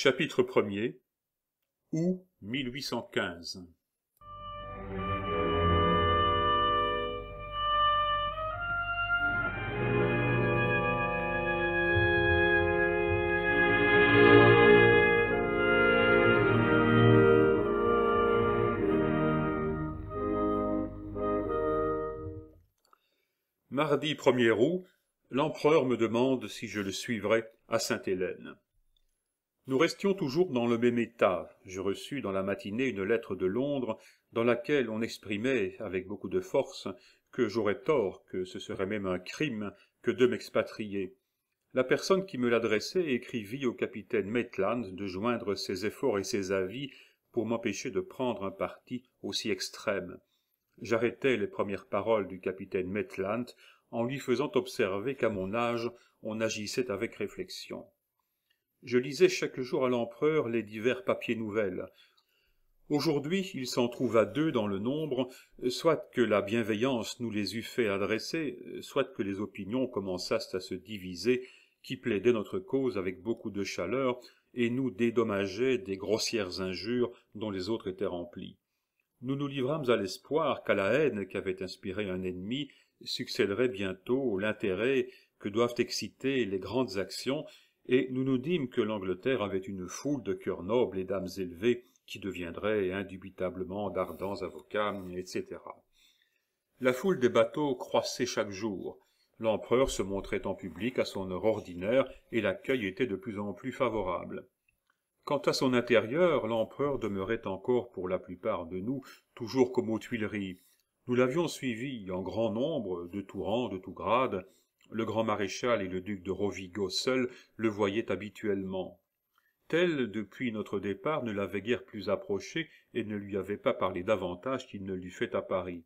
Chapitre 1er Août 1815 Mardi 1er août, l'empereur me demande si je le suivrai à Sainte-Hélène. Nous restions toujours dans le même état. Je reçus dans la matinée une lettre de Londres dans laquelle on exprimait, avec beaucoup de force, que j'aurais tort, que ce serait même un crime, que de m'expatrier. La personne qui me l'adressait écrivit au capitaine Maitland de joindre ses efforts et ses avis pour m'empêcher de prendre un parti aussi extrême. J'arrêtai les premières paroles du capitaine Maitland en lui faisant observer qu'à mon âge on agissait avec réflexion. Je lisais chaque jour à l'empereur les divers papiers nouvelles. Aujourd'hui, il s'en trouva deux dans le nombre, soit que la bienveillance nous les eût fait adresser, soit que les opinions commençassent à se diviser, qui plaidaient notre cause avec beaucoup de chaleur, et nous dédommageaient des grossières injures dont les autres étaient remplies. Nous nous livrâmes à l'espoir qu'à la haine qu'avait inspirée un ennemi succéderait bientôt l'intérêt que doivent exciter les grandes actions et nous nous dîmes que l'Angleterre avait une foule de cœurs nobles et d'âmes élevées qui deviendraient indubitablement d'ardents avocats, etc. La foule des bateaux croissait chaque jour. L'empereur se montrait en public à son heure ordinaire et l'accueil était de plus en plus favorable. Quant à son intérieur, l'empereur demeurait encore pour la plupart de nous toujours comme aux Tuileries. Nous l'avions suivi en grand nombre, de tout rang, de tout grade, le grand maréchal et le duc de Rovigo seuls le voyaient habituellement. Tel, depuis notre départ, ne l'avait guère plus approché et ne lui avait pas parlé davantage qu'il ne l'eût fait à Paris.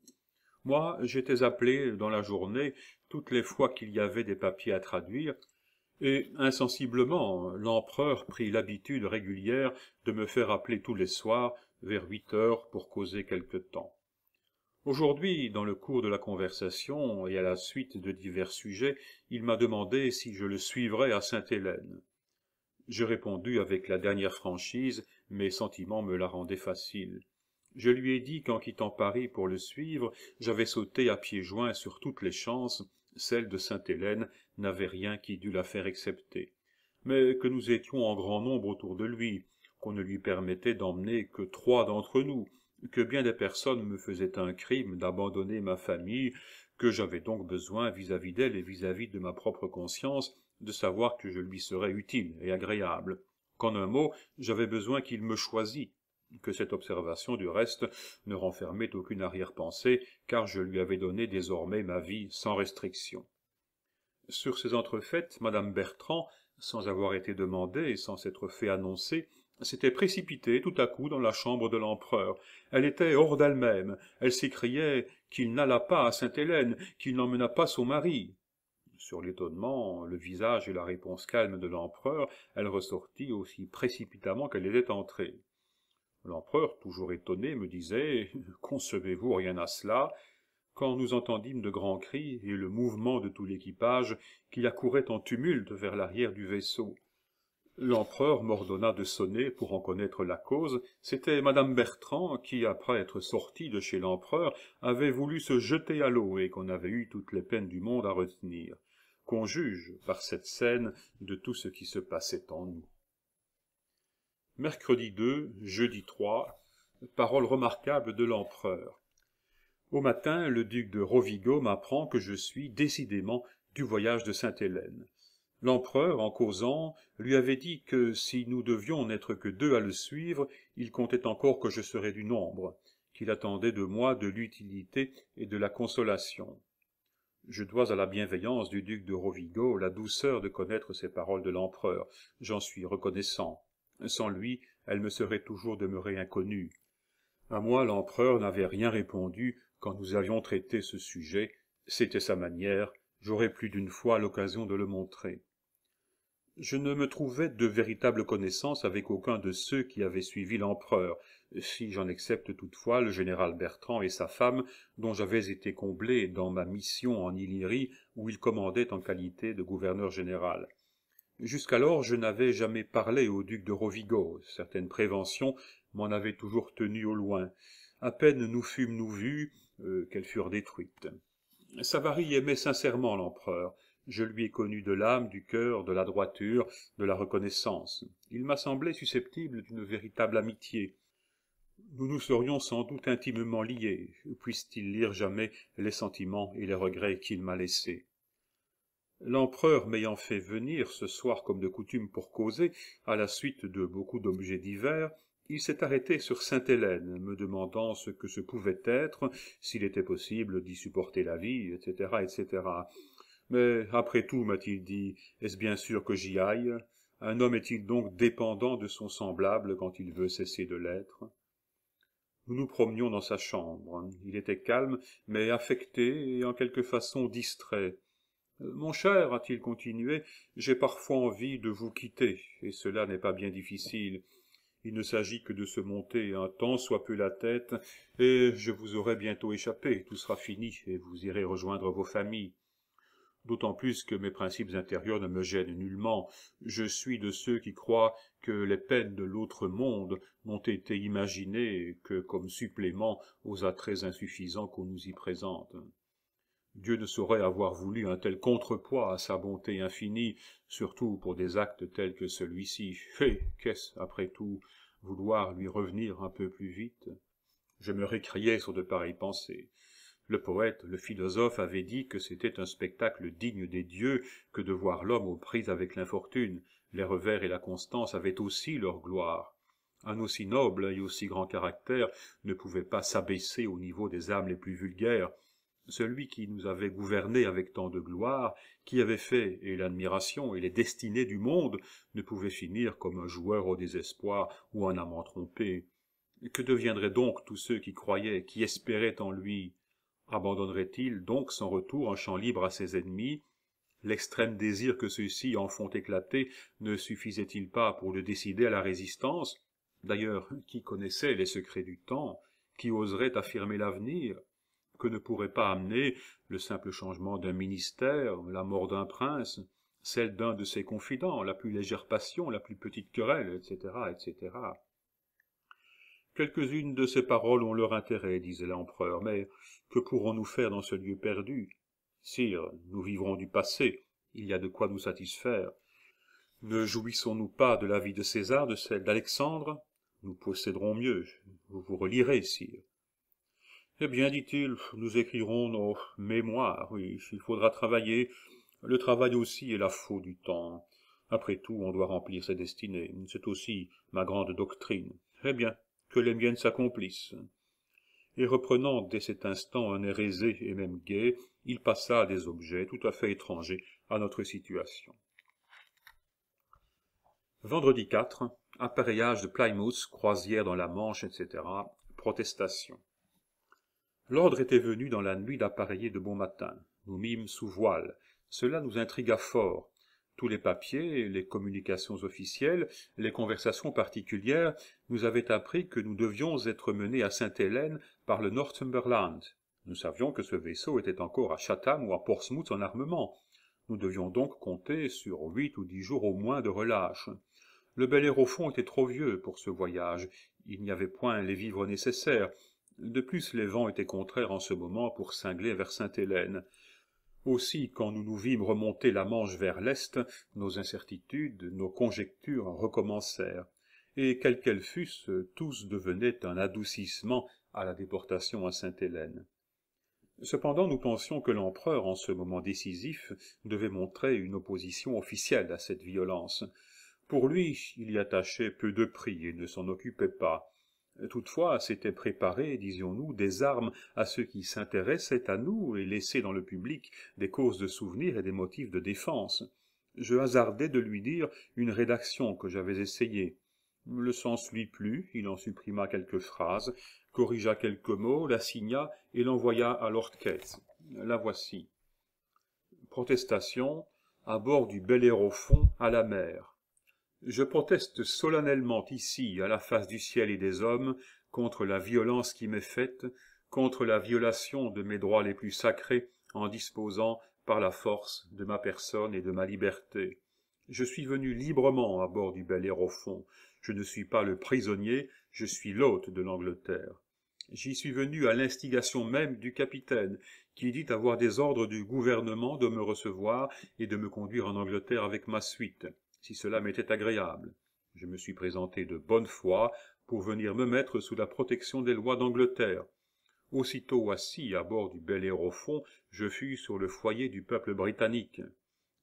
Moi, j'étais appelé, dans la journée, toutes les fois qu'il y avait des papiers à traduire, et insensiblement, l'empereur prit l'habitude régulière de me faire appeler tous les soirs, vers huit heures, pour causer quelque temps. Aujourd'hui, dans le cours de la conversation et à la suite de divers sujets, il m'a demandé si je le suivrais à Sainte-Hélène. Je répondu avec la dernière franchise, mes sentiments me la rendaient facile. Je lui ai dit qu'en quittant Paris pour le suivre, j'avais sauté à pieds joints sur toutes les chances, celle de Sainte-Hélène n'avait rien qui dût la faire accepter, mais que nous étions en grand nombre autour de lui, qu'on ne lui permettait d'emmener que trois d'entre nous, que bien des personnes me faisaient un crime d'abandonner ma famille, que j'avais donc besoin vis-à-vis d'elle et vis-à-vis de ma propre conscience de savoir que je lui serais utile et agréable. Qu'en un mot, j'avais besoin qu'il me choisît, que cette observation du reste ne renfermait aucune arrière-pensée, car je lui avais donné désormais ma vie sans restriction. Sur ces entrefaites, madame Bertrand, sans avoir été demandée et sans s'être fait annoncer, s'était précipitée tout à coup dans la chambre de l'empereur elle était hors d'elle-même elle s'écriait qu'il n'alla pas à sainte-hélène qu'il n'emmenât pas son mari sur l'étonnement le visage et la réponse calme de l'empereur elle ressortit aussi précipitamment qu'elle était entrée l'empereur toujours étonné me disait concevez-vous rien à cela quand nous entendîmes de grands cris et le mouvement de tout l'équipage qui accourait en tumulte vers l'arrière du vaisseau L'empereur m'ordonna de sonner pour en connaître la cause. C'était madame Bertrand qui, après être sortie de chez l'empereur, avait voulu se jeter à l'eau et qu'on avait eu toutes les peines du monde à retenir. Qu'on juge, par cette scène, de tout ce qui se passait en nous. Mercredi 2, jeudi 3, parole remarquable de l'empereur. Au matin, le duc de Rovigo m'apprend que je suis décidément du voyage de Sainte-Hélène. L'empereur, en causant, lui avait dit que si nous devions n'être que deux à le suivre, il comptait encore que je serais du nombre, qu'il attendait de moi de l'utilité et de la consolation. Je dois à la bienveillance du duc de Rovigo la douceur de connaître ces paroles de l'empereur. J'en suis reconnaissant. Sans lui, elles me seraient toujours demeurées inconnues. À moi, l'empereur n'avait rien répondu quand nous avions traité ce sujet. C'était sa manière. J'aurais plus d'une fois l'occasion de le montrer. Je ne me trouvais de véritable connaissance avec aucun de ceux qui avaient suivi l'empereur, si j'en excepte toutefois le général Bertrand et sa femme, dont j'avais été comblé dans ma mission en Illyrie, où il commandait en qualité de gouverneur général. Jusqu'alors je n'avais jamais parlé au duc de Rovigo, certaines préventions m'en avaient toujours tenu au loin. À peine nous fûmes-nous vus euh, qu'elles furent détruites. Savary aimait sincèrement l'empereur, je lui ai connu de l'âme, du cœur, de la droiture, de la reconnaissance. Il m'a semblé susceptible d'une véritable amitié. Nous nous serions sans doute intimement liés, puisse-t-il lire jamais les sentiments et les regrets qu'il m'a laissés. L'empereur m'ayant fait venir ce soir comme de coutume pour causer, à la suite de beaucoup d'objets divers, il s'est arrêté sur Sainte-Hélène, me demandant ce que ce pouvait être, s'il était possible d'y supporter la vie, etc., etc mais après tout m'a-t-il dit est-ce bien sûr que j'y aille un homme est-il donc dépendant de son semblable quand il veut cesser de l'être nous nous promenions dans sa chambre il était calme mais affecté et en quelque façon distrait mon cher a-t-il continué j'ai parfois envie de vous quitter et cela n'est pas bien difficile il ne s'agit que de se monter un temps soit peu la tête et je vous aurai bientôt échappé tout sera fini et vous irez rejoindre vos familles d'autant plus que mes principes intérieurs ne me gênent nullement. Je suis de ceux qui croient que les peines de l'autre monde n'ont été imaginées que comme supplément aux attraits insuffisants qu'on nous y présente. Dieu ne saurait avoir voulu un tel contrepoids à sa bonté infinie, surtout pour des actes tels que celui-ci. qu'est-ce, après tout, vouloir lui revenir un peu plus vite Je me récriais sur de pareilles pensées. Le poète, le philosophe avait dit que c'était un spectacle digne des dieux que de voir l'homme aux prises avec l'infortune. Les revers et la constance avaient aussi leur gloire. Un aussi noble et aussi grand caractère ne pouvait pas s'abaisser au niveau des âmes les plus vulgaires. Celui qui nous avait gouvernés avec tant de gloire, qui avait fait et l'admiration et les destinées du monde, ne pouvait finir comme un joueur au désespoir ou un amant trompé. Que deviendraient donc tous ceux qui croyaient, qui espéraient en lui abandonnerait-il donc son retour en champ libre à ses ennemis L'extrême désir que ceux-ci en font éclater ne suffisait-il pas pour le décider à la résistance D'ailleurs, qui connaissait les secrets du temps Qui oserait affirmer l'avenir Que ne pourrait pas amener le simple changement d'un ministère, la mort d'un prince, celle d'un de ses confidents, la plus légère passion, la plus petite querelle, etc., etc quelques-unes de ces paroles ont leur intérêt disait l'empereur mais que pourrons-nous faire dans ce lieu perdu sire nous vivrons du passé il y a de quoi nous satisfaire ne jouissons-nous pas de la vie de césar de celle d'alexandre nous posséderons mieux vous vous relirez sire eh bien dit-il nous écrirons nos mémoires il faudra travailler le travail aussi est la faute du temps après tout on doit remplir ses destinées c'est aussi ma grande doctrine eh bien que les miennes s'accomplissent. Et reprenant dès cet instant un air aisé et même gai, il passa à des objets tout à fait étrangers à notre situation. Vendredi 4, appareillage de Plymouth, croisière dans la Manche, etc., protestation. L'ordre était venu dans la nuit d'appareiller de bon matin. Nous mîmes sous voile. Cela nous intrigua fort, tous les papiers, les communications officielles, les conversations particulières nous avaient appris que nous devions être menés à Sainte-Hélène par le Northumberland. Nous savions que ce vaisseau était encore à Chatham ou à Portsmouth en armement. Nous devions donc compter sur huit ou dix jours au moins de relâche. Le bel au fond était trop vieux pour ce voyage, il n'y avait point les vivres nécessaires. De plus, les vents étaient contraires en ce moment pour cingler vers Sainte-Hélène. Aussi, quand nous nous vîmes remonter la Manche vers l'Est, nos incertitudes, nos conjectures recommencèrent, et quelles qu'elles fussent, tous devenaient un adoucissement à la déportation à Sainte-Hélène. Cependant, nous pensions que l'empereur, en ce moment décisif, devait montrer une opposition officielle à cette violence. Pour lui, il y attachait peu de prix et ne s'en occupait pas. Toutefois, c'était préparer, disions-nous, des armes à ceux qui s'intéressaient à nous et laissaient dans le public des causes de souvenir et des motifs de défense. Je hasardai de lui dire une rédaction que j'avais essayée. Le sens lui plut, il en supprima quelques phrases, corrigea quelques mots, la signa et l'envoya à Lord La voici. Protestation, à bord du bel fond à la mer. Je proteste solennellement ici, à la face du ciel et des hommes, contre la violence qui m'est faite, contre la violation de mes droits les plus sacrés en disposant par la force de ma personne et de ma liberté. Je suis venu librement à bord du bel air au fond. Je ne suis pas le prisonnier, je suis l'hôte de l'Angleterre. J'y suis venu à l'instigation même du capitaine, qui dit avoir des ordres du gouvernement de me recevoir et de me conduire en Angleterre avec ma suite si cela m'était agréable. Je me suis présenté de bonne foi pour venir me mettre sous la protection des lois d'Angleterre. Aussitôt assis à bord du bel fond, je fus sur le foyer du peuple britannique.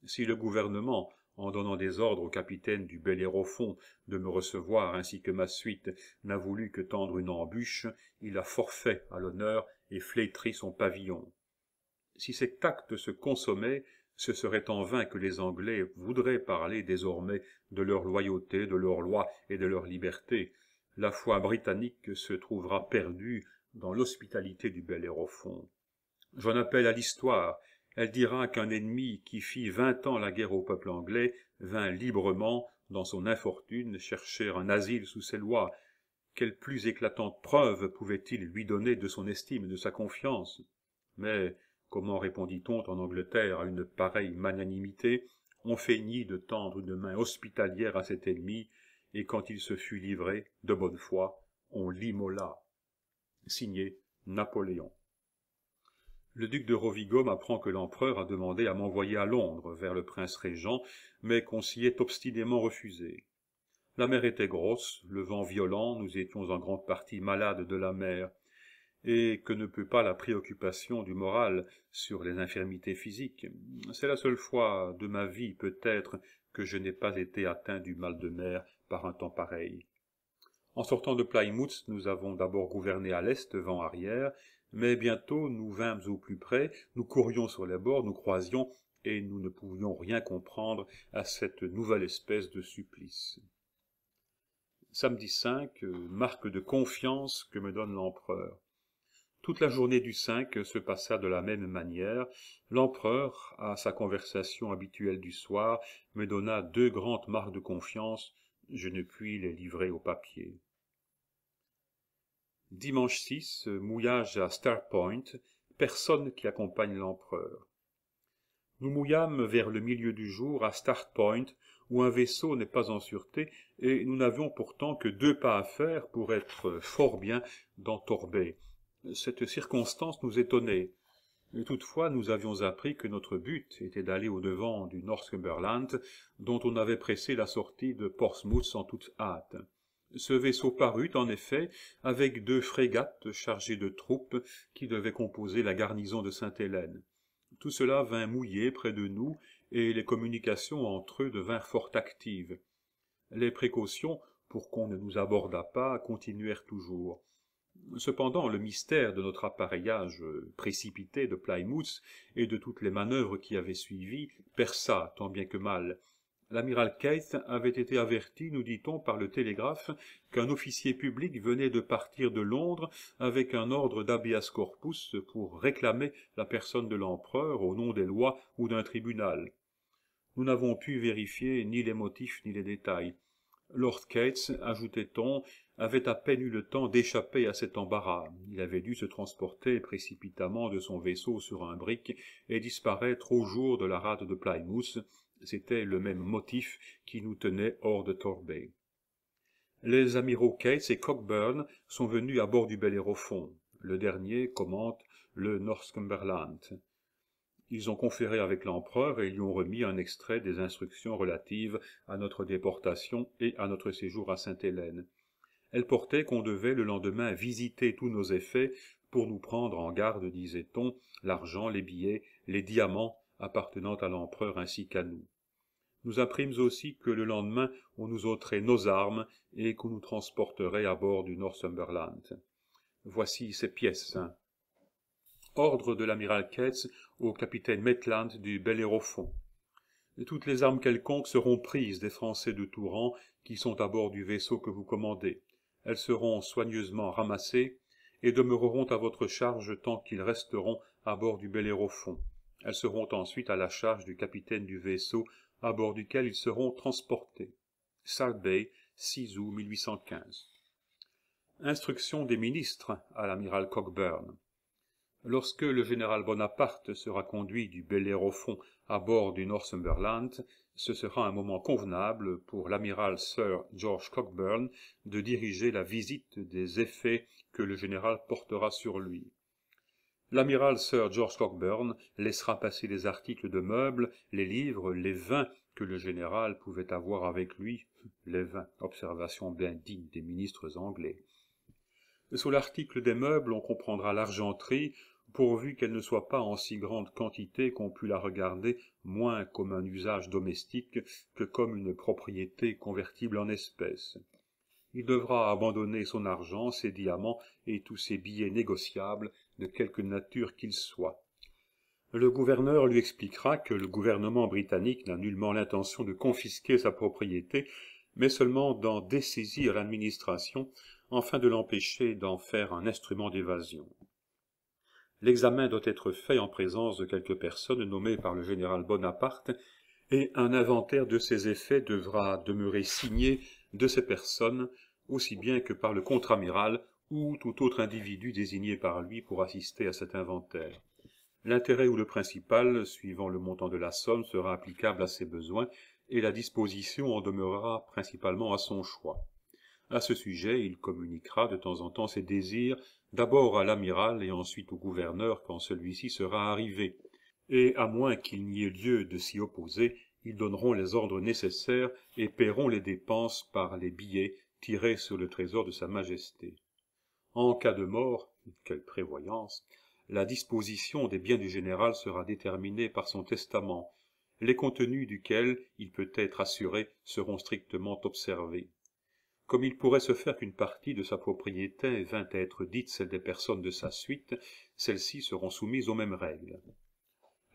Si le gouvernement, en donnant des ordres au capitaine du bel fond de me recevoir ainsi que ma suite, n'a voulu que tendre une embûche, il a forfait à l'honneur et flétri son pavillon. Si cet acte se consommait, ce serait en vain que les Anglais voudraient parler désormais de leur loyauté, de leurs lois et de leur liberté. La foi britannique se trouvera perdue dans l'hospitalité du bel fond. J'en appelle à l'histoire. Elle dira qu'un ennemi qui fit vingt ans la guerre au peuple anglais vint librement, dans son infortune, chercher un asile sous ses lois. Quelle plus éclatante preuve pouvait-il lui donner de son estime et de sa confiance Mais Comment répondit-on en Angleterre à une pareille magnanimité On feignit de tendre une main hospitalière à cet ennemi, et quand il se fut livré, de bonne foi, on l'immola. Signé Napoléon. Le duc de Rovigo apprend que l'empereur a demandé à m'envoyer à Londres vers le prince régent, mais qu'on s'y est obstinément refusé. La mer était grosse, le vent violent, nous étions en grande partie malades de la mer et que ne peut pas la préoccupation du moral sur les infirmités physiques. C'est la seule fois de ma vie, peut-être, que je n'ai pas été atteint du mal de mer par un temps pareil. En sortant de Plymouth, nous avons d'abord gouverné à l'est, vent arrière, mais bientôt nous vîmes au plus près, nous courions sur les bords, nous croisions, et nous ne pouvions rien comprendre à cette nouvelle espèce de supplice. Samedi 5, marque de confiance que me donne l'empereur. Toute la journée du 5 se passa de la même manière. L'empereur, à sa conversation habituelle du soir, me donna deux grandes marques de confiance. Je ne puis les livrer au papier. Dimanche 6, mouillage à Star Point, personne qui accompagne l'empereur. Nous mouillâmes vers le milieu du jour à Star Point, où un vaisseau n'est pas en sûreté, et nous n'avions pourtant que deux pas à faire pour être fort bien dans cette circonstance nous étonnait. Toutefois, nous avions appris que notre but était d'aller au-devant du Northumberland, dont on avait pressé la sortie de Portsmouth en toute hâte. Ce vaisseau parut, en effet, avec deux frégates chargées de troupes qui devaient composer la garnison de Sainte-Hélène. Tout cela vint mouiller près de nous, et les communications entre eux devinrent fort actives. Les précautions, pour qu'on ne nous abordât pas, continuèrent toujours. Cependant, le mystère de notre appareillage précipité de Plymouth et de toutes les manœuvres qui avaient suivi perça tant bien que mal. L'amiral Keith avait été averti, nous dit-on, par le télégraphe, qu'un officier public venait de partir de Londres avec un ordre d'habeas corpus pour réclamer la personne de l'empereur au nom des lois ou d'un tribunal. Nous n'avons pu vérifier ni les motifs ni les détails. Lord Keith, ajoutait-on, avait à peine eu le temps d'échapper à cet embarras. Il avait dû se transporter précipitamment de son vaisseau sur un brick et disparaître au jour de la rade de Plymouth. C'était le même motif qui nous tenait hors de Torbay. Les amiraux Cates et Cockburn sont venus à bord du Bellérophon. Le dernier commente le Northumberland. Ils ont conféré avec l'empereur et lui ont remis un extrait des instructions relatives à notre déportation et à notre séjour à Sainte-Hélène elle portait qu'on devait le lendemain visiter tous nos effets pour nous prendre en garde, disait-on, l'argent, les billets, les diamants appartenant à l'empereur ainsi qu'à nous. Nous imprimes aussi que le lendemain on nous ôterait nos armes et qu'on nous transporterait à bord du Northumberland. Voici ces pièces. Ordre de l'amiral Ketz au capitaine Maitland du Bellérophon. Toutes les armes quelconques seront prises des Français de Touran qui sont à bord du vaisseau que vous commandez elles seront soigneusement ramassées et demeureront à votre charge tant qu'ils resteront à bord du Bellérophon. Elles seront ensuite à la charge du capitaine du vaisseau à bord duquel ils seront transportés. Salbay, 6 août 1815. Instruction des ministres à l'amiral Cockburn. Lorsque le général Bonaparte sera conduit du Bellérophon à bord du Northumberland, ce sera un moment convenable pour l'amiral Sir George Cockburn de diriger la visite des effets que le général portera sur lui. L'amiral Sir George Cockburn laissera passer les articles de meubles, les livres, les vins que le général pouvait avoir avec lui, les vins, observation bien digne des ministres anglais. Sous l'article des meubles, on comprendra l'argenterie, pourvu qu'elle ne soit pas en si grande quantité qu'on pût la regarder moins comme un usage domestique que comme une propriété convertible en espèces. Il devra abandonner son argent, ses diamants et tous ses billets négociables, de quelque nature qu'ils soient. Le gouverneur lui expliquera que le gouvernement britannique n'a nullement l'intention de confisquer sa propriété, mais seulement d'en dessaisir l'administration, afin de l'empêcher d'en faire un instrument d'évasion l'examen doit être fait en présence de quelques personnes nommées par le général Bonaparte, et un inventaire de ses effets devra demeurer signé de ces personnes, aussi bien que par le contre-amiral ou tout autre individu désigné par lui pour assister à cet inventaire. L'intérêt ou le principal, suivant le montant de la somme, sera applicable à ses besoins, et la disposition en demeurera principalement à son choix. À ce sujet, il communiquera de temps en temps ses désirs, d'abord à l'amiral et ensuite au gouverneur quand celui-ci sera arrivé, et à moins qu'il n'y ait lieu de s'y opposer, ils donneront les ordres nécessaires et paieront les dépenses par les billets tirés sur le trésor de Sa Majesté. En cas de mort, quelle prévoyance, la disposition des biens du général sera déterminée par son testament, les contenus duquel il peut être assuré seront strictement observés comme il pourrait se faire qu'une partie de sa propriété vint à être dite celle des personnes de sa suite, celles-ci seront soumises aux mêmes règles.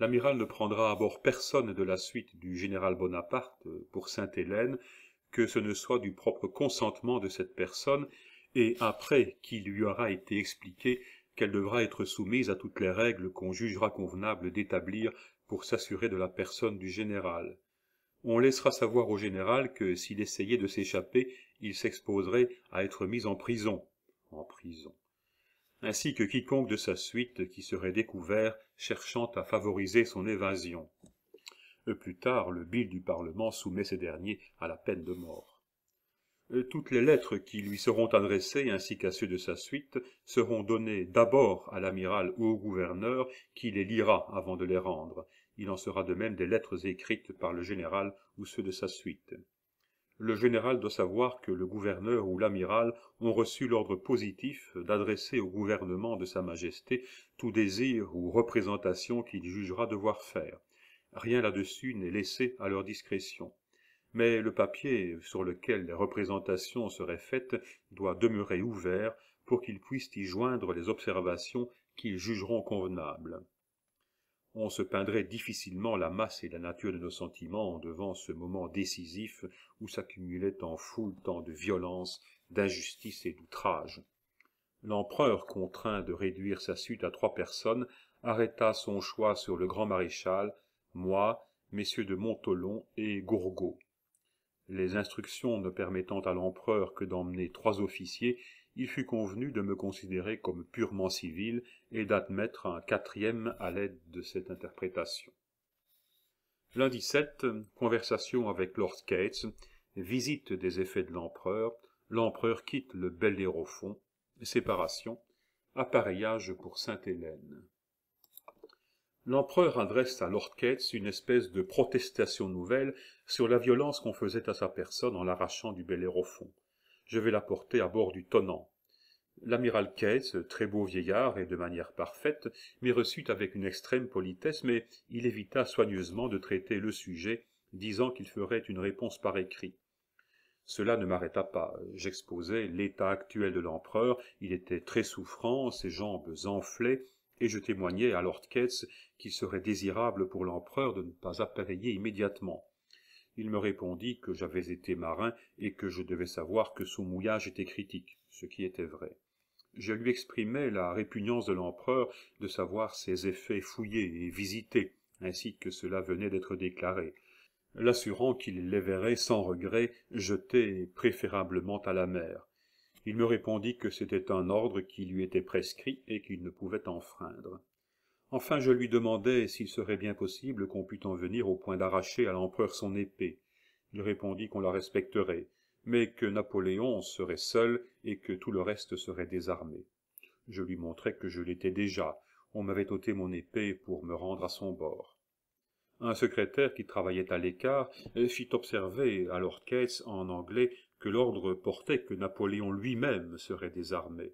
L'amiral ne prendra à bord personne de la suite du général Bonaparte pour Sainte-Hélène, que ce ne soit du propre consentement de cette personne, et après qu'il lui aura été expliqué qu'elle devra être soumise à toutes les règles qu'on jugera convenable d'établir pour s'assurer de la personne du général on laissera savoir au général que s'il essayait de s'échapper, il s'exposerait à être mis en prison, en prison, ainsi que quiconque de sa suite qui serait découvert cherchant à favoriser son évasion. Euh, plus tard, le bill du Parlement soumet ces derniers à la peine de mort. Euh, toutes les lettres qui lui seront adressées, ainsi qu'à ceux de sa suite, seront données d'abord à l'amiral ou au gouverneur, qui les lira avant de les rendre, il en sera de même des lettres écrites par le général ou ceux de sa suite. Le général doit savoir que le gouverneur ou l'amiral ont reçu l'ordre positif d'adresser au gouvernement de Sa Majesté tout désir ou représentation qu'il jugera devoir faire. Rien là-dessus n'est laissé à leur discrétion. Mais le papier sur lequel les représentations seraient faites doit demeurer ouvert pour qu'ils puissent y joindre les observations qu'ils jugeront convenables on se peindrait difficilement la masse et la nature de nos sentiments devant ce moment décisif où s'accumulaient en foule tant de violence, d'injustice et d'outrage. L'empereur, contraint de réduire sa suite à trois personnes, arrêta son choix sur le grand maréchal, moi, messieurs de Montolon et Gourgaud. Les instructions ne permettant à l'empereur que d'emmener trois officiers, il fut convenu de me considérer comme purement civil et d'admettre un quatrième à l'aide de cette interprétation. Lundi 7, conversation avec Lord Cates, visite des effets de l'empereur, l'empereur quitte le bel séparation, appareillage pour Sainte-Hélène. L'empereur adresse à Lord Cates une espèce de protestation nouvelle sur la violence qu'on faisait à sa personne en l'arrachant du bel je vais la porter à bord du tonnant. L'amiral keats, très beau vieillard et de manière parfaite, m'y reçut avec une extrême politesse, mais il évita soigneusement de traiter le sujet, disant qu'il ferait une réponse par écrit. Cela ne m'arrêta pas. J'exposai l'état actuel de l'empereur, il était très souffrant, ses jambes enflées, et je témoignai à Lord Keats qu'il serait désirable pour l'empereur de ne pas appareiller immédiatement. Il me répondit que j'avais été marin et que je devais savoir que son mouillage était critique, ce qui était vrai. Je lui exprimai la répugnance de l'empereur de savoir ses effets fouillés et visités, ainsi que cela venait d'être déclaré, l'assurant qu'il les verrait sans regret jetés préférablement à la mer. Il me répondit que c'était un ordre qui lui était prescrit et qu'il ne pouvait enfreindre. Enfin, je lui demandai s'il serait bien possible qu'on pût en venir au point d'arracher à l'empereur son épée. Il répondit qu'on la respecterait, mais que Napoléon serait seul et que tout le reste serait désarmé. Je lui montrai que je l'étais déjà. On m'avait ôté mon épée pour me rendre à son bord. Un secrétaire qui travaillait à l'écart fit observer à Lord en anglais que l'ordre portait que Napoléon lui-même serait désarmé.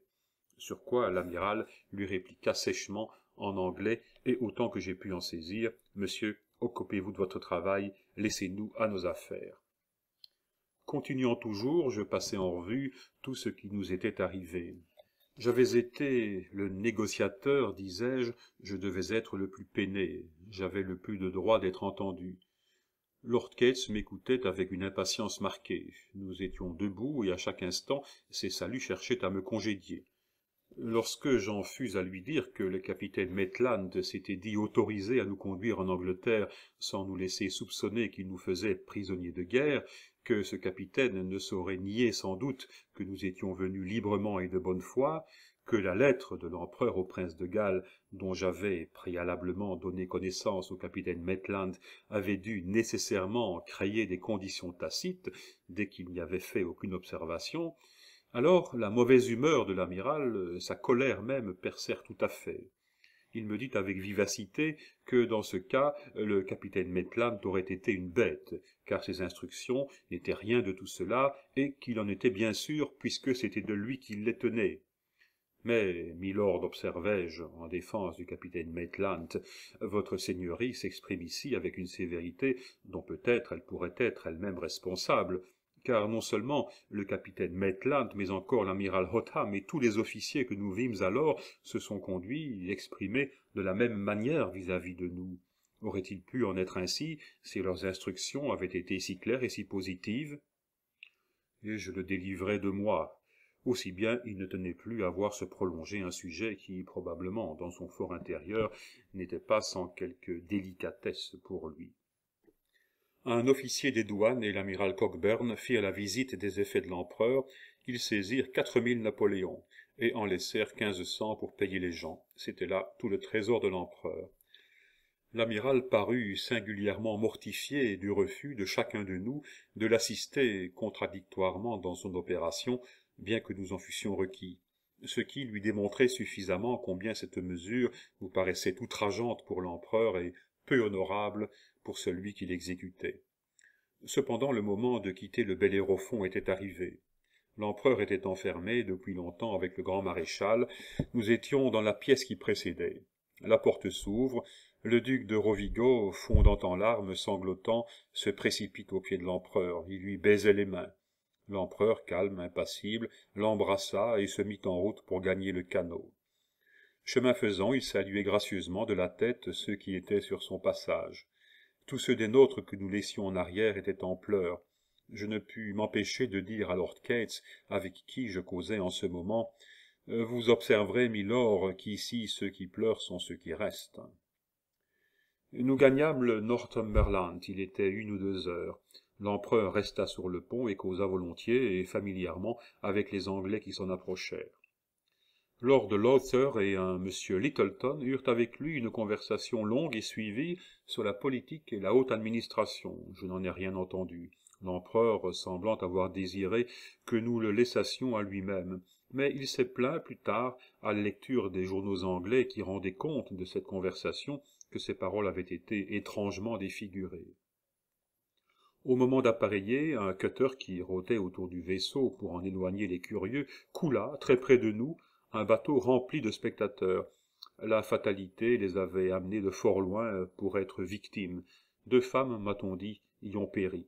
Sur quoi l'amiral lui répliqua sèchement en anglais, et autant que j'ai pu en saisir, Monsieur, occupez-vous de votre travail, laissez-nous à nos affaires. Continuant toujours, je passais en revue tout ce qui nous était arrivé. J'avais été le négociateur, disais-je, je devais être le plus peiné, j'avais le plus de droit d'être entendu. Lord m'écoutait avec une impatience marquée. Nous étions debout et à chaque instant ses saluts cherchaient à me congédier. Lorsque j'en fus à lui dire que le capitaine Maitland s'était dit autorisé à nous conduire en Angleterre sans nous laisser soupçonner qu'il nous faisait prisonniers de guerre, que ce capitaine ne saurait nier sans doute que nous étions venus librement et de bonne foi, que la lettre de l'empereur au prince de Galles, dont j'avais préalablement donné connaissance au capitaine Maitland, avait dû nécessairement créer des conditions tacites, dès qu'il n'y avait fait aucune observation, alors la mauvaise humeur de l'amiral, euh, sa colère même, percèrent tout à fait. Il me dit avec vivacité que, dans ce cas, euh, le capitaine Maitland aurait été une bête, car ses instructions n'étaient rien de tout cela, et qu'il en était bien sûr, puisque c'était de lui qu'il les tenait. Mais, milord, observai-je, en défense du capitaine Maitland, votre seigneurie s'exprime ici avec une sévérité dont peut-être elle pourrait être elle-même responsable, car non seulement le capitaine Maitland, mais encore l'amiral Hotham et tous les officiers que nous vîmes alors se sont conduits, exprimés de la même manière vis-à-vis -vis de nous. Aurait-il pu en être ainsi si leurs instructions avaient été si claires et si positives Et je le délivrais de moi. Aussi bien il ne tenait plus à voir se prolonger un sujet qui, probablement, dans son fort intérieur, n'était pas sans quelque délicatesse pour lui un officier des douanes et l'amiral Cockburn firent la visite des effets de l'empereur, ils saisirent quatre mille napoléons, et en laissèrent quinze cents pour payer les gens. C'était là tout le trésor de l'empereur. L'amiral parut singulièrement mortifié du refus de chacun de nous de l'assister contradictoirement dans son opération, bien que nous en fussions requis ce qui lui démontrait suffisamment combien cette mesure nous paraissait outrageante pour l'empereur et peu honorable pour celui qui l'exécutait. Cependant le moment de quitter le bel fond était arrivé. L'empereur était enfermé depuis longtemps avec le grand maréchal, nous étions dans la pièce qui précédait. La porte s'ouvre, le duc de Rovigo, fondant en larmes, sanglotant, se précipite aux pieds de l'empereur, il lui baisait les mains. L'empereur, calme, impassible, l'embrassa et se mit en route pour gagner le canot. Chemin faisant, il saluait gracieusement de la tête ceux qui étaient sur son passage tous ceux des nôtres que nous laissions en arrière étaient en pleurs je ne pus m'empêcher de dire à lord Kates, avec qui je causais en ce moment, Vous observerez, milord, qu'ici ceux qui pleurent sont ceux qui restent. Nous gagnâmes le Northumberland, il était une ou deux heures. L'empereur resta sur le pont et causa volontiers et familièrement avec les Anglais qui s'en approchèrent. Lord Lowther et un monsieur Littleton eurent avec lui une conversation longue et suivie sur la politique et la haute administration. Je n'en ai rien entendu, l'empereur semblant avoir désiré que nous le laissassions à lui-même. Mais il s'est plaint plus tard, à la lecture des journaux anglais qui rendaient compte de cette conversation, que ses paroles avaient été étrangement défigurées. Au moment d'appareiller, un cutter qui rôtait autour du vaisseau pour en éloigner les curieux coula très près de nous, un bateau rempli de spectateurs. La fatalité les avait amenés de fort loin euh, pour être victimes. Deux femmes, m'a-t-on dit, y ont péri.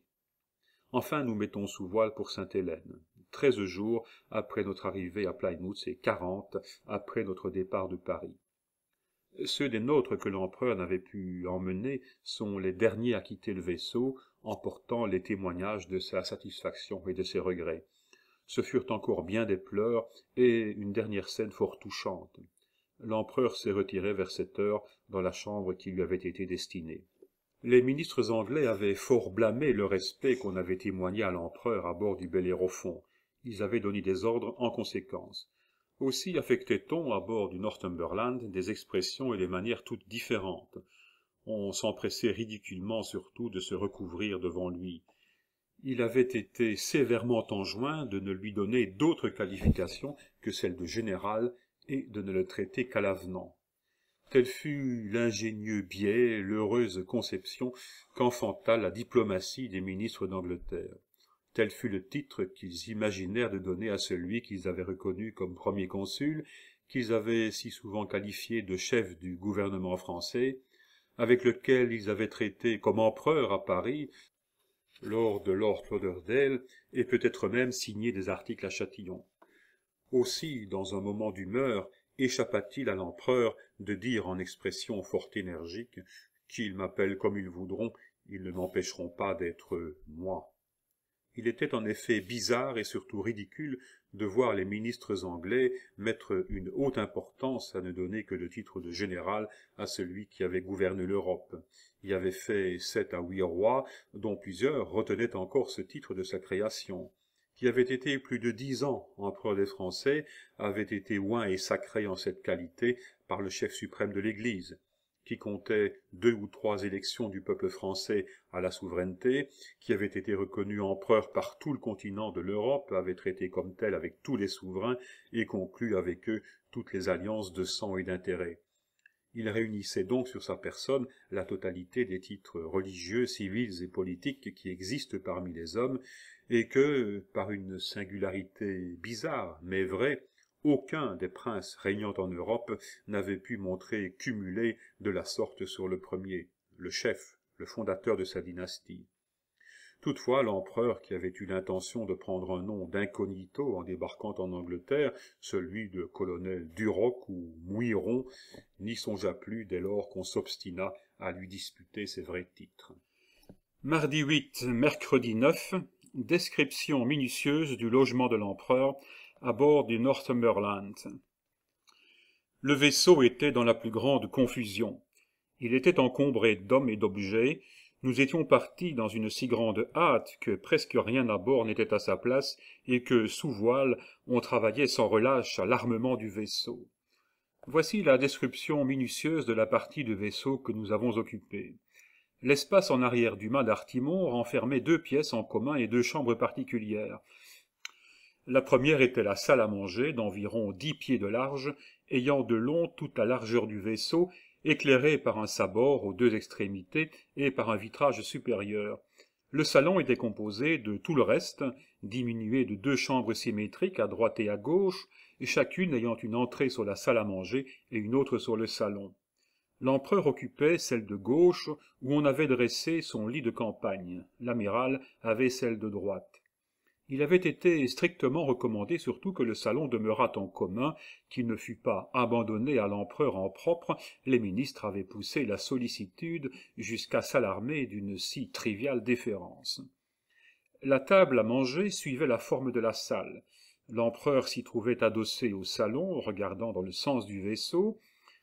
Enfin, nous mettons sous voile pour Sainte-Hélène. Treize jours après notre arrivée à Plymouth et quarante après notre départ de Paris. Ceux des nôtres que l'empereur n'avait pu emmener sont les derniers à quitter le vaisseau, emportant les témoignages de sa satisfaction et de ses regrets ce furent encore bien des pleurs et une dernière scène fort touchante l'empereur s'est retiré vers cette heure dans la chambre qui lui avait été destinée les ministres anglais avaient fort blâmé le respect qu'on avait témoigné à l'empereur à bord du bellérophon ils avaient donné des ordres en conséquence aussi affectait on à bord du northumberland des expressions et des manières toutes différentes on s'empressait ridiculement surtout de se recouvrir devant lui il avait été sévèrement enjoint de ne lui donner d'autres qualifications que celle de général et de ne le traiter qu'à l'avenant. Tel fut l'ingénieux biais, l'heureuse conception qu'enfanta la diplomatie des ministres d'Angleterre. Tel fut le titre qu'ils imaginèrent de donner à celui qu'ils avaient reconnu comme premier consul, qu'ils avaient si souvent qualifié de chef du gouvernement français, avec lequel ils avaient traité comme empereur à Paris lors de Lord Lauderdale et peut-être même signer des articles à Châtillon. Aussi, dans un moment d'humeur, échappa-t-il à l'empereur de dire en expression fort énergique qu'ils m'appellent comme ils voudront, ils ne m'empêcheront pas d'être moi. Il était en effet bizarre et surtout ridicule de voir les ministres anglais mettre une haute importance à ne donner que le titre de général à celui qui avait gouverné l'Europe, y avait fait sept à huit rois, dont plusieurs retenaient encore ce titre de sa création, qui avait été plus de dix ans empereur des Français, avait été oint et sacré en cette qualité par le chef suprême de l'Église, qui comptait deux ou trois élections du peuple français à la souveraineté, qui avait été reconnu empereur par tout le continent de l'Europe, avait traité comme tel avec tous les souverains et conclu avec eux toutes les alliances de sang et d'intérêt. Il réunissait donc sur sa personne la totalité des titres religieux, civils et politiques qui existent parmi les hommes, et que, par une singularité bizarre mais vraie, aucun des princes régnant en Europe n'avait pu montrer cumulé de la sorte sur le premier, le chef, le fondateur de sa dynastie. Toutefois, l'empereur qui avait eu l'intention de prendre un nom d'incognito en débarquant en Angleterre, celui de colonel Duroc ou Mouiron, n'y songea plus dès lors qu'on s'obstina à lui disputer ses vrais titres. Mardi 8, mercredi 9, description minutieuse du logement de l'empereur à bord du Northumberland. Le vaisseau était dans la plus grande confusion. Il était encombré d'hommes et d'objets. Nous étions partis dans une si grande hâte que presque rien à bord n'était à sa place et que, sous voile, on travaillait sans relâche à l'armement du vaisseau. Voici la description minutieuse de la partie du vaisseau que nous avons occupée. L'espace en arrière du mât d'Artimon renfermait deux pièces en commun et deux chambres particulières. La première était la salle à manger, d'environ dix pieds de large, ayant de long toute la largeur du vaisseau, éclairée par un sabord aux deux extrémités et par un vitrage supérieur. Le salon était composé de tout le reste, diminué de deux chambres symétriques à droite et à gauche, chacune ayant une entrée sur la salle à manger et une autre sur le salon. L'empereur occupait celle de gauche, où on avait dressé son lit de campagne. L'amiral avait celle de droite. Il avait été strictement recommandé surtout que le salon demeurât en commun, qu'il ne fût pas abandonné à l'empereur en propre, les ministres avaient poussé la sollicitude jusqu'à s'alarmer d'une si triviale déférence. La table à manger suivait la forme de la salle. L'empereur s'y trouvait adossé au salon, regardant dans le sens du vaisseau.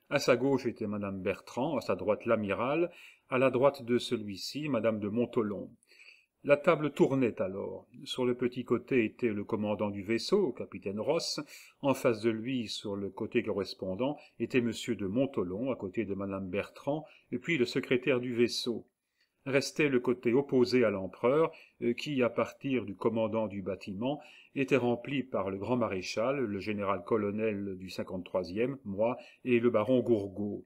À sa gauche était madame Bertrand, à sa droite l'amiral, à la droite de celui-ci madame de Montolon. La table tournait alors. Sur le petit côté était le commandant du vaisseau, capitaine Ross. En face de lui, sur le côté correspondant, était M. de Montolon, à côté de Madame Bertrand, et puis le secrétaire du vaisseau. Restait le côté opposé à l'empereur, euh, qui, à partir du commandant du bâtiment, était rempli par le grand maréchal, le général-colonel du 53e, moi, et le baron Gourgaud.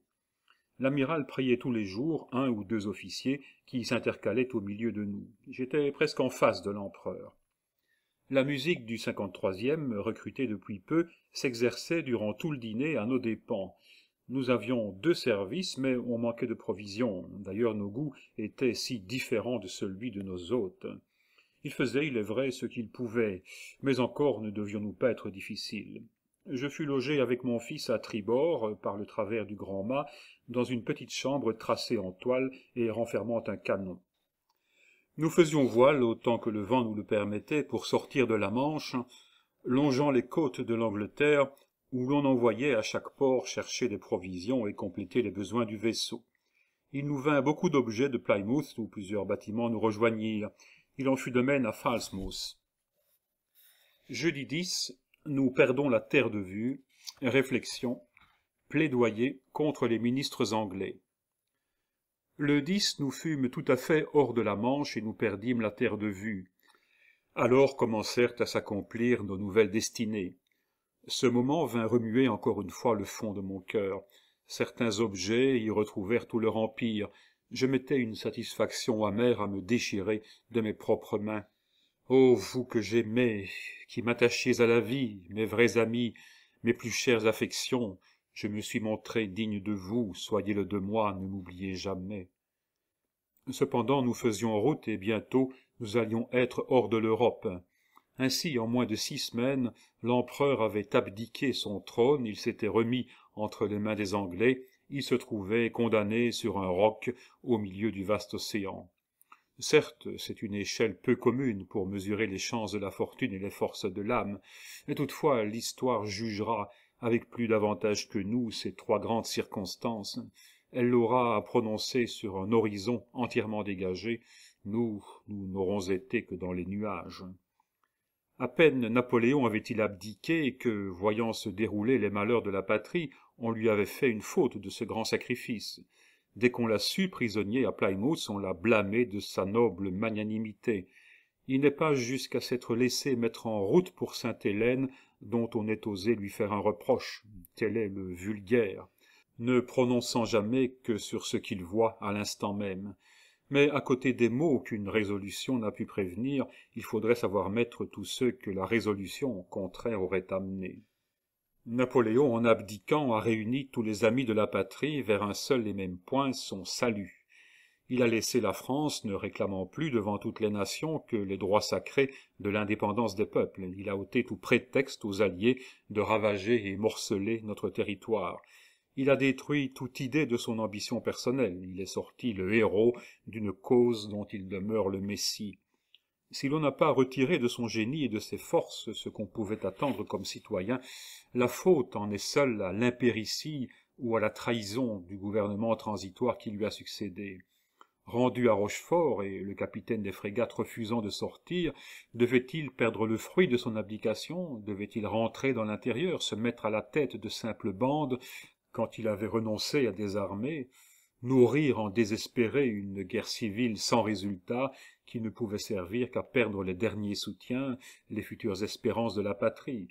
L'amiral priait tous les jours un ou deux officiers qui s'intercalaient au milieu de nous. J'étais presque en face de l'empereur. La musique du 53e, recrutée depuis peu, s'exerçait durant tout le dîner à nos dépens. Nous avions deux services, mais on manquait de provisions. D'ailleurs, nos goûts étaient si différents de celui de nos hôtes. Ils faisaient, il est vrai, ce qu'il pouvait, mais encore ne devions-nous pas être difficiles je fus logé avec mon fils à tribord, euh, par le travers du grand mât, dans une petite chambre tracée en toile et renfermant un canon. Nous faisions voile autant que le vent nous le permettait pour sortir de la Manche, longeant les côtes de l'Angleterre, où l'on envoyait à chaque port chercher des provisions et compléter les besoins du vaisseau. Il nous vint beaucoup d'objets de Plymouth, où plusieurs bâtiments nous rejoignirent. Il en fut de même à Falmouth. Jeudi 10, nous perdons la terre de vue. Réflexion. Plaidoyer contre les ministres anglais. Le 10, nous fûmes tout à fait hors de la Manche et nous perdîmes la terre de vue. Alors commencèrent à s'accomplir nos nouvelles destinées. Ce moment vint remuer encore une fois le fond de mon cœur. Certains objets y retrouvèrent tout leur empire. Je mettais une satisfaction amère à me déchirer de mes propres mains ô vous que j'aimais qui m'attachiez à la vie mes vrais amis mes plus chères affections je me suis montré digne de vous soyez-le de moi ne m'oubliez jamais cependant nous faisions route et bientôt nous allions être hors de l'europe ainsi en moins de six semaines l'empereur avait abdiqué son trône il s'était remis entre les mains des anglais il se trouvait condamné sur un roc au milieu du vaste océan Certes, c'est une échelle peu commune pour mesurer les chances de la fortune et les forces de l'âme, et toutefois l'histoire jugera, avec plus d'avantage que nous, ces trois grandes circonstances. Elle l'aura à prononcer sur un horizon entièrement dégagé, nous, nous n'aurons été que dans les nuages. À peine Napoléon avait-il abdiqué que, voyant se dérouler les malheurs de la patrie, on lui avait fait une faute de ce grand sacrifice. Dès qu'on l'a su prisonnier à Plymouth, on l'a blâmé de sa noble magnanimité. Il n'est pas jusqu'à s'être laissé mettre en route pour Sainte-Hélène dont on ait osé lui faire un reproche. Tel est le vulgaire, ne prononçant jamais que sur ce qu'il voit à l'instant même. Mais à côté des mots qu'une résolution n'a pu prévenir, il faudrait savoir mettre tous ceux que la résolution au contraire aurait amenés. Napoléon, en abdiquant, a réuni tous les amis de la patrie vers un seul et même point, son salut. Il a laissé la France ne réclamant plus devant toutes les nations que les droits sacrés de l'indépendance des peuples. Il a ôté tout prétexte aux alliés de ravager et morceler notre territoire. Il a détruit toute idée de son ambition personnelle. Il est sorti le héros d'une cause dont il demeure le messie si l'on n'a pas retiré de son génie et de ses forces ce qu'on pouvait attendre comme citoyen, la faute en est seule à l'impéritie ou à la trahison du gouvernement transitoire qui lui a succédé. Rendu à Rochefort et le capitaine des frégates refusant de sortir, devait-il perdre le fruit de son abdication Devait-il rentrer dans l'intérieur, se mettre à la tête de simples bandes quand il avait renoncé à désarmer, nourrir en désespéré une guerre civile sans résultat qui ne pouvait servir qu'à perdre les derniers soutiens, les futures espérances de la patrie.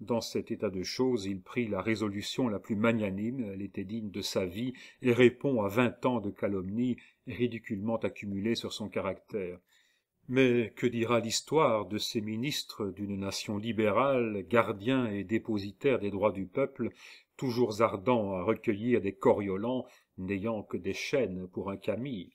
Dans cet état de choses, il prit la résolution la plus magnanime, elle était digne de sa vie, et répond à vingt ans de calomnies ridiculement accumulées sur son caractère. Mais que dira l'histoire de ces ministres d'une nation libérale, gardiens et dépositaires des droits du peuple, toujours ardents à recueillir des coriolans n'ayant que des chaînes pour un camille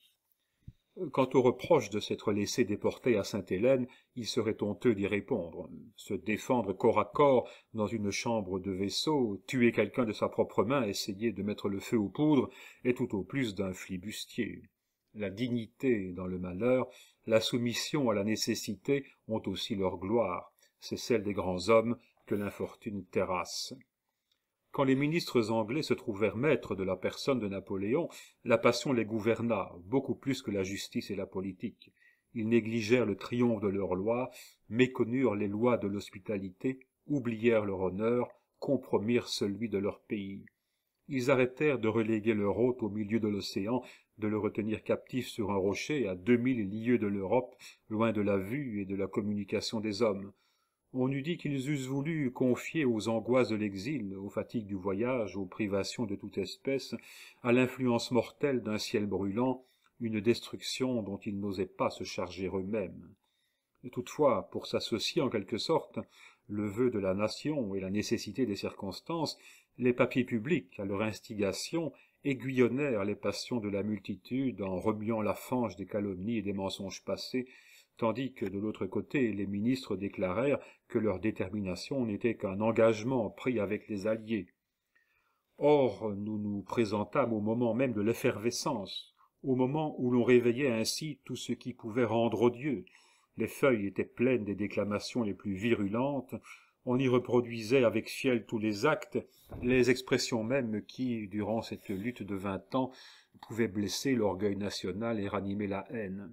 Quant aux reproches de s'être laissé déporter à Sainte-Hélène, il serait honteux d'y répondre. Se défendre corps à corps dans une chambre de vaisseau, tuer quelqu'un de sa propre main, essayer de mettre le feu aux poudres, est tout au plus d'un flibustier. La dignité dans le malheur, la soumission à la nécessité ont aussi leur gloire. C'est celle des grands hommes que l'infortune terrasse quand les ministres anglais se trouvèrent maîtres de la personne de napoléon la passion les gouverna beaucoup plus que la justice et la politique ils négligèrent le triomphe de leurs lois méconnurent les lois de l'hospitalité oublièrent leur honneur compromirent celui de leur pays ils arrêtèrent de reléguer leur hôte au milieu de l'océan de le retenir captif sur un rocher à deux mille lieues de l'europe loin de la vue et de la communication des hommes on eût dit qu'ils eussent voulu confier aux angoisses de l'exil, aux fatigues du voyage, aux privations de toute espèce, à l'influence mortelle d'un ciel brûlant, une destruction dont ils n'osaient pas se charger eux-mêmes. Toutefois, pour s'associer en quelque sorte, le vœu de la nation et la nécessité des circonstances, les papiers publics, à leur instigation, aiguillonnèrent les passions de la multitude en remuant la fange des calomnies et des mensonges passés, tandis que de l'autre côté les ministres déclarèrent que leur détermination n'était qu'un engagement pris avec les Alliés. Or, nous nous présentâmes au moment même de l'effervescence, au moment où l'on réveillait ainsi tout ce qui pouvait rendre odieux. Les feuilles étaient pleines des déclamations les plus virulentes, on y reproduisait avec fiel tous les actes, les expressions mêmes qui, durant cette lutte de vingt ans, pouvaient blesser l'orgueil national et ranimer la haine.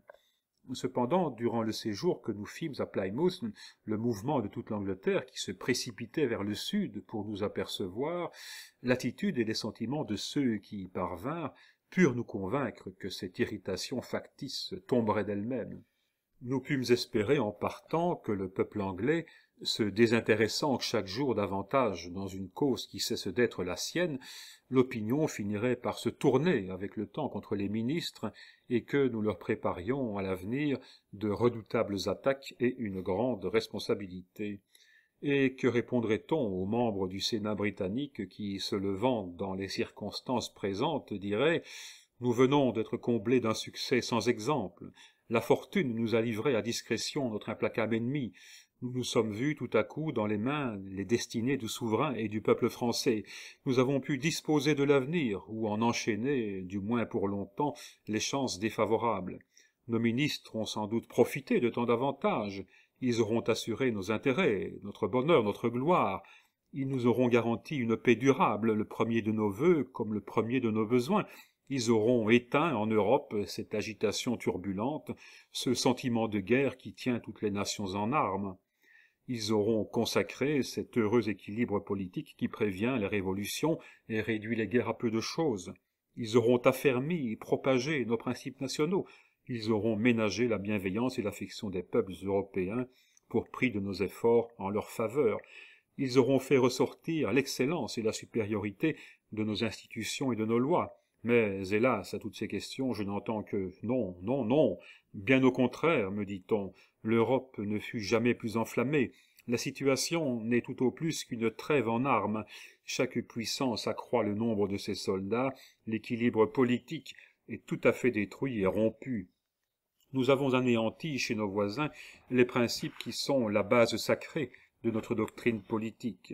Cependant, durant le séjour que nous fîmes à Plymouth, le mouvement de toute l'Angleterre qui se précipitait vers le sud pour nous apercevoir, l'attitude et les sentiments de ceux qui y parvinrent purent nous convaincre que cette irritation factice tomberait d'elle-même. Nous pûmes espérer en partant que le peuple anglais se désintéressant chaque jour davantage dans une cause qui cesse d'être la sienne, l'opinion finirait par se tourner avec le temps contre les ministres et que nous leur préparions à l'avenir de redoutables attaques et une grande responsabilité. Et que répondrait-on aux membres du Sénat britannique qui, se levant dans les circonstances présentes, diraient Nous venons d'être comblés d'un succès sans exemple. La fortune nous a livré à discrétion notre implacable ennemi. Nous nous sommes vus tout à coup dans les mains les destinées du souverain et du peuple français. Nous avons pu disposer de l'avenir, ou en enchaîner, du moins pour longtemps, les chances défavorables. Nos ministres ont sans doute profité de tant d'avantages. Ils auront assuré nos intérêts, notre bonheur, notre gloire. Ils nous auront garanti une paix durable, le premier de nos vœux comme le premier de nos besoins. Ils auront éteint en Europe cette agitation turbulente, ce sentiment de guerre qui tient toutes les nations en armes. Ils auront consacré cet heureux équilibre politique qui prévient les révolutions et réduit les guerres à peu de choses. Ils auront affermi et propagé nos principes nationaux. Ils auront ménagé la bienveillance et l'affection des peuples européens pour prix de nos efforts en leur faveur. Ils auront fait ressortir l'excellence et la supériorité de nos institutions et de nos lois. Mais, hélas, à toutes ces questions, je n'entends que non, non, non, Bien au contraire, me dit-on, l'Europe ne fut jamais plus enflammée. La situation n'est tout au plus qu'une trêve en armes. Chaque puissance accroît le nombre de ses soldats, l'équilibre politique est tout à fait détruit et rompu. Nous avons anéanti chez nos voisins les principes qui sont la base sacrée de notre doctrine politique.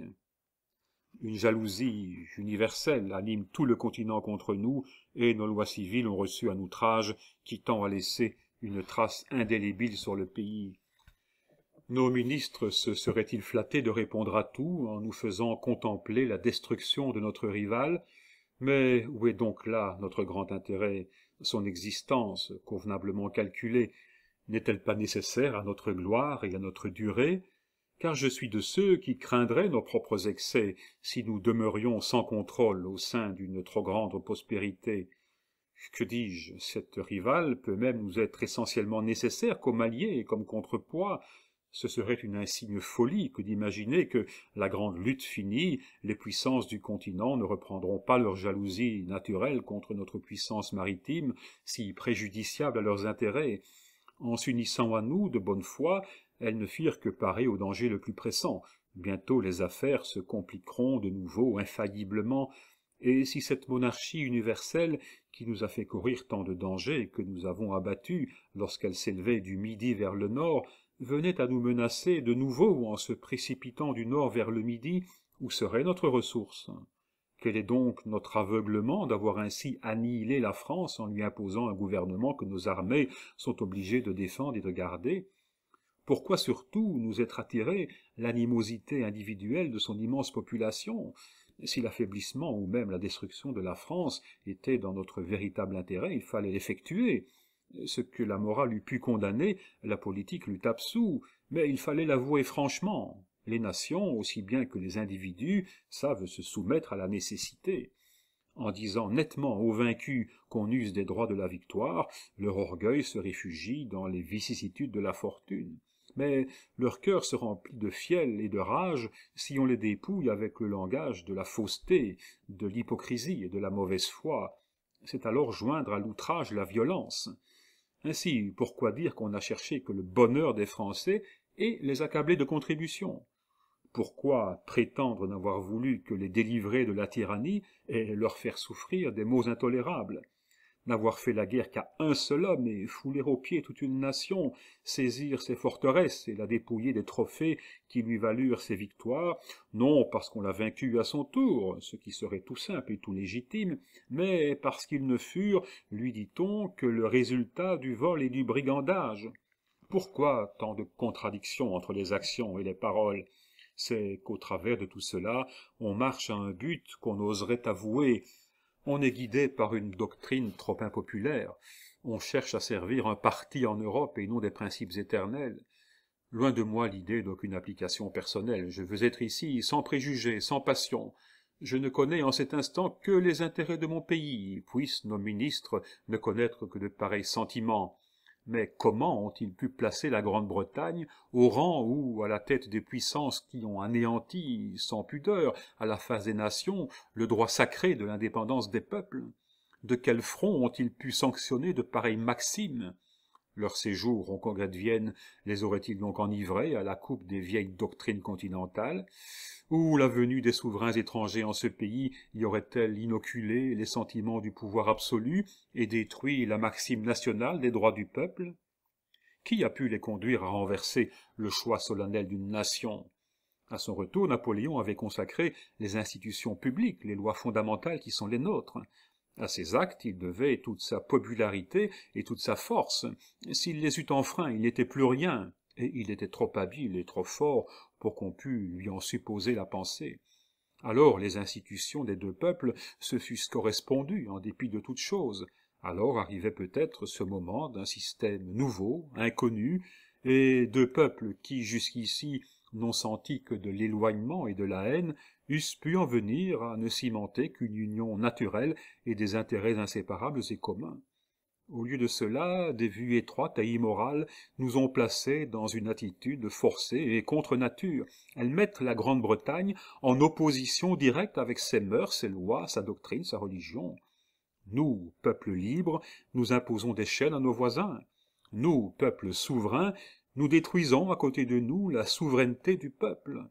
Une jalousie universelle anime tout le continent contre nous, et nos lois civiles ont reçu un outrage qui tend à laisser une trace indélébile sur le pays. Nos ministres se seraient-ils flattés de répondre à tout en nous faisant contempler la destruction de notre rival Mais où est donc là notre grand intérêt Son existence, convenablement calculée, n'est-elle pas nécessaire à notre gloire et à notre durée Car je suis de ceux qui craindraient nos propres excès si nous demeurions sans contrôle au sein d'une trop grande prospérité que dis-je, cette rivale peut même nous être essentiellement nécessaire comme allié et comme contrepoids. Ce serait une insigne folie que d'imaginer que, la grande lutte finie, les puissances du continent ne reprendront pas leur jalousie naturelle contre notre puissance maritime, si préjudiciable à leurs intérêts. En s'unissant à nous, de bonne foi, elles ne firent que parer au danger le plus pressant. Bientôt les affaires se compliqueront de nouveau infailliblement, et si cette monarchie universelle, qui nous a fait courir tant de dangers que nous avons abattus lorsqu'elle s'élevait du midi vers le nord, venait à nous menacer de nouveau en se précipitant du nord vers le midi, où serait notre ressource Quel est donc notre aveuglement d'avoir ainsi annihilé la France en lui imposant un gouvernement que nos armées sont obligées de défendre et de garder Pourquoi surtout nous être attirés l'animosité individuelle de son immense population si l'affaiblissement ou même la destruction de la France était dans notre véritable intérêt, il fallait l'effectuer. Ce que la morale eût pu condamner, la politique l'eût absous, mais il fallait l'avouer franchement. Les nations, aussi bien que les individus, savent se soumettre à la nécessité. En disant nettement aux vaincus qu'on use des droits de la victoire, leur orgueil se réfugie dans les vicissitudes de la fortune mais leur cœur se remplit de fiel et de rage si on les dépouille avec le langage de la fausseté, de l'hypocrisie et de la mauvaise foi. C'est alors joindre à l'outrage la violence. Ainsi, pourquoi dire qu'on n'a cherché que le bonheur des Français et les accabler de contributions Pourquoi prétendre n'avoir voulu que les délivrer de la tyrannie et leur faire souffrir des maux intolérables n'avoir fait la guerre qu'à un seul homme et fouler aux pieds toute une nation, saisir ses forteresses et la dépouiller des trophées qui lui valurent ses victoires, non parce qu'on l'a vaincu à son tour, ce qui serait tout simple et tout légitime, mais parce qu'ils ne furent, lui dit-on, que le résultat du vol et du brigandage. Pourquoi tant de contradictions entre les actions et les paroles C'est qu'au travers de tout cela, on marche à un but qu'on oserait avouer on est guidé par une doctrine trop impopulaire, on cherche à servir un parti en Europe et non des principes éternels. Loin de moi l'idée d'aucune application personnelle, je veux être ici sans préjugés, sans passion. Je ne connais en cet instant que les intérêts de mon pays, puissent nos ministres ne connaître que de pareils sentiments, mais comment ont-ils pu placer la Grande-Bretagne au rang ou à la tête des puissances qui ont anéanti, sans pudeur, à la face des nations, le droit sacré de l'indépendance des peuples De quel front ont-ils pu sanctionner de pareilles maximes Leur séjour au Congrès de Vienne les aurait ils donc enivrés à la coupe des vieilles doctrines continentales où la venue des souverains étrangers en ce pays y aurait-elle inoculé les sentiments du pouvoir absolu et détruit la maxime nationale des droits du peuple Qui a pu les conduire à renverser le choix solennel d'une nation À son retour, Napoléon avait consacré les institutions publiques, les lois fondamentales qui sont les nôtres. À ces actes, il devait toute sa popularité et toute sa force. S'il les eût enfreints, il n'était plus rien et il était trop habile et trop fort pour qu'on pût lui en supposer la pensée. Alors les institutions des deux peuples se fussent correspondues en dépit de toutes choses. Alors arrivait peut-être ce moment d'un système nouveau, inconnu, et deux peuples qui jusqu'ici n'ont senti que de l'éloignement et de la haine eussent pu en venir à ne cimenter qu'une union naturelle et des intérêts inséparables et communs. Au lieu de cela, des vues étroites et immorales nous ont placés dans une attitude forcée et contre nature. Elles mettent la Grande-Bretagne en opposition directe avec ses mœurs, ses lois, sa doctrine, sa religion. Nous, peuple libre, nous imposons des chaînes à nos voisins. Nous, peuple souverain, nous détruisons à côté de nous la souveraineté du peuple.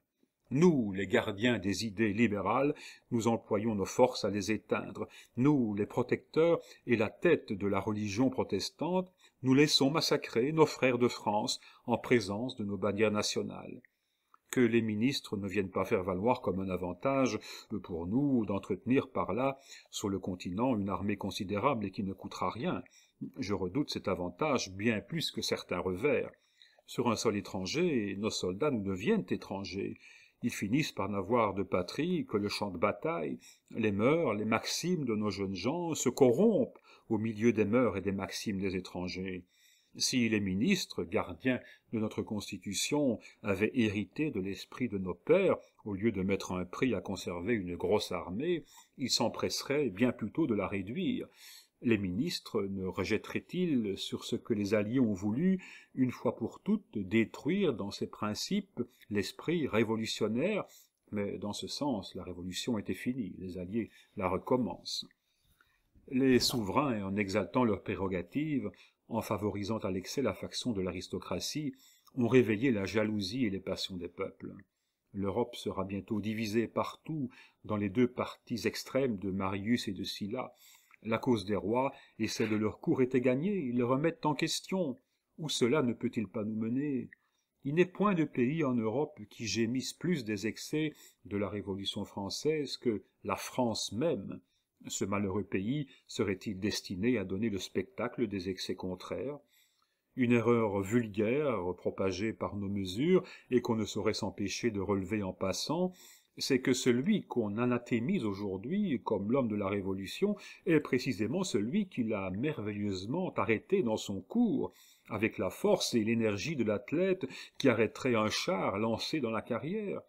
Nous, les gardiens des idées libérales, nous employons nos forces à les éteindre. Nous, les protecteurs et la tête de la religion protestante, nous laissons massacrer nos frères de France en présence de nos bannières nationales. Que les ministres ne viennent pas faire valoir comme un avantage pour nous d'entretenir par là, sur le continent, une armée considérable et qui ne coûtera rien. Je redoute cet avantage bien plus que certains revers. Sur un sol étranger, nos soldats nous deviennent étrangers ils finissent par n'avoir de patrie que le champ de bataille, les mœurs, les maximes de nos jeunes gens se corrompent au milieu des mœurs et des maximes des étrangers. Si les ministres, gardiens de notre Constitution, avaient hérité de l'esprit de nos pères, au lieu de mettre un prix à conserver une grosse armée, ils s'empresseraient bien plutôt de la réduire les ministres ne rejetteraient-ils sur ce que les Alliés ont voulu, une fois pour toutes, détruire dans ses principes l'esprit révolutionnaire Mais dans ce sens, la révolution était finie, les Alliés la recommencent. Les souverains, en exaltant leurs prérogatives, en favorisant à l'excès la faction de l'aristocratie, ont réveillé la jalousie et les passions des peuples. L'Europe sera bientôt divisée partout dans les deux parties extrêmes de Marius et de Sylla, la cause des rois et celle de leur cour était gagnée, ils le remettent en question. Où cela ne peut-il pas nous mener Il n'est point de pays en Europe qui gémisse plus des excès de la Révolution française que la France même. Ce malheureux pays serait-il destiné à donner le spectacle des excès contraires Une erreur vulgaire propagée par nos mesures et qu'on ne saurait s'empêcher de relever en passant c'est que celui qu'on anatémise aujourd'hui comme l'homme de la Révolution est précisément celui qui l'a merveilleusement arrêté dans son cours, avec la force et l'énergie de l'athlète qui arrêterait un char lancé dans la carrière.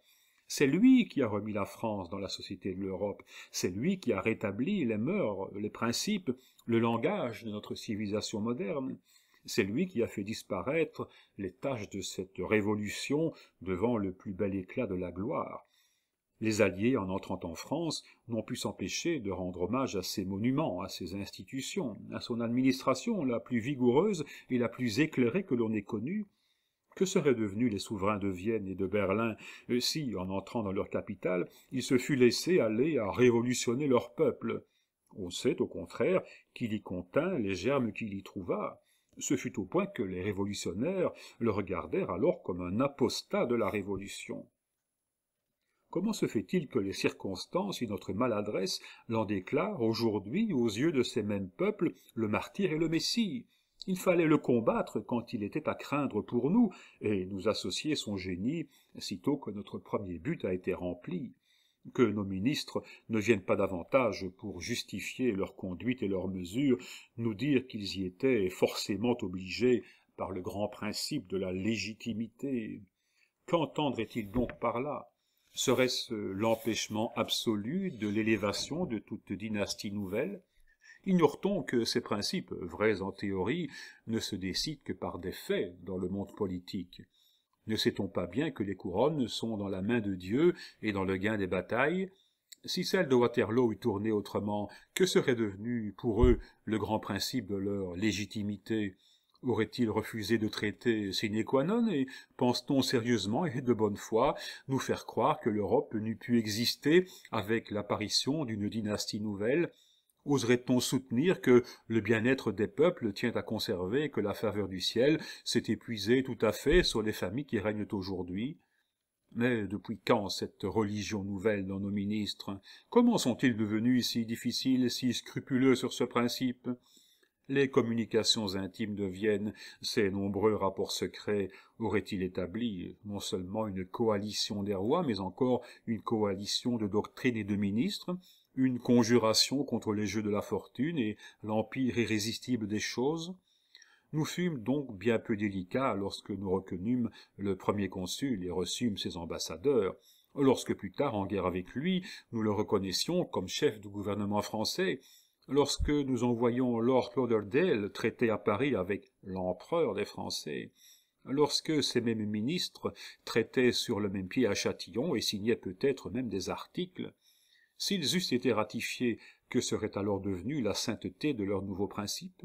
C'est lui qui a remis la France dans la société de l'Europe, c'est lui qui a rétabli les mœurs, les principes, le langage de notre civilisation moderne. C'est lui qui a fait disparaître les taches de cette révolution devant le plus bel éclat de la gloire. Les Alliés, en entrant en France, n'ont pu s'empêcher de rendre hommage à ses monuments, à ses institutions, à son administration la plus vigoureuse et la plus éclairée que l'on ait connue. Que seraient devenus les souverains de Vienne et de Berlin si, en entrant dans leur capitale, ils se fût laissés aller à révolutionner leur peuple On sait, au contraire, qu'il y contint les germes qu'il y trouva. Ce fut au point que les révolutionnaires le regardèrent alors comme un apostat de la Révolution. Comment se fait-il que les circonstances et notre maladresse l'en déclarent aujourd'hui aux yeux de ces mêmes peuples le martyr et le messie Il fallait le combattre quand il était à craindre pour nous, et nous associer son génie sitôt que notre premier but a été rempli. Que nos ministres ne viennent pas davantage pour justifier leur conduite et leurs mesures, nous dire qu'ils y étaient forcément obligés par le grand principe de la légitimité. Qu'entendrait-il donc par là Serait-ce euh, l'empêchement absolu de l'élévation de toute dynastie nouvelle Ignore-t-on que ces principes, vrais en théorie, ne se décident que par des faits dans le monde politique Ne sait-on pas bien que les couronnes sont dans la main de Dieu et dans le gain des batailles Si celle de Waterloo eût tourné autrement, que serait devenu pour eux le grand principe de leur légitimité Aurait-il refusé de traiter sine qua non et pense-t-on sérieusement et de bonne foi nous faire croire que l'Europe n'eût pu exister avec l'apparition d'une dynastie nouvelle Oserait-on soutenir que le bien-être des peuples tient à conserver que la faveur du ciel s'est épuisée tout à fait sur les familles qui règnent aujourd'hui mais depuis quand cette religion nouvelle dans nos ministres Comment sont-ils devenus si difficiles, si scrupuleux sur ce principe les communications intimes de Vienne, ces nombreux rapports secrets, auraient-ils établi non seulement une coalition des rois, mais encore une coalition de doctrines et de ministres, une conjuration contre les jeux de la fortune et l'empire irrésistible des choses nous fûmes donc bien peu délicats lorsque nous reconnûmes le premier consul et reçûmes ses ambassadeurs, lorsque plus tard, en guerre avec lui, nous le reconnaissions comme chef du gouvernement français, lorsque nous envoyons Lord Lauderdale traiter à Paris avec l'empereur des Français, lorsque ces mêmes ministres traitaient sur le même pied à Châtillon et signaient peut-être même des articles, s'ils eussent été ratifiés, que serait alors devenue la sainteté de leurs nouveaux principes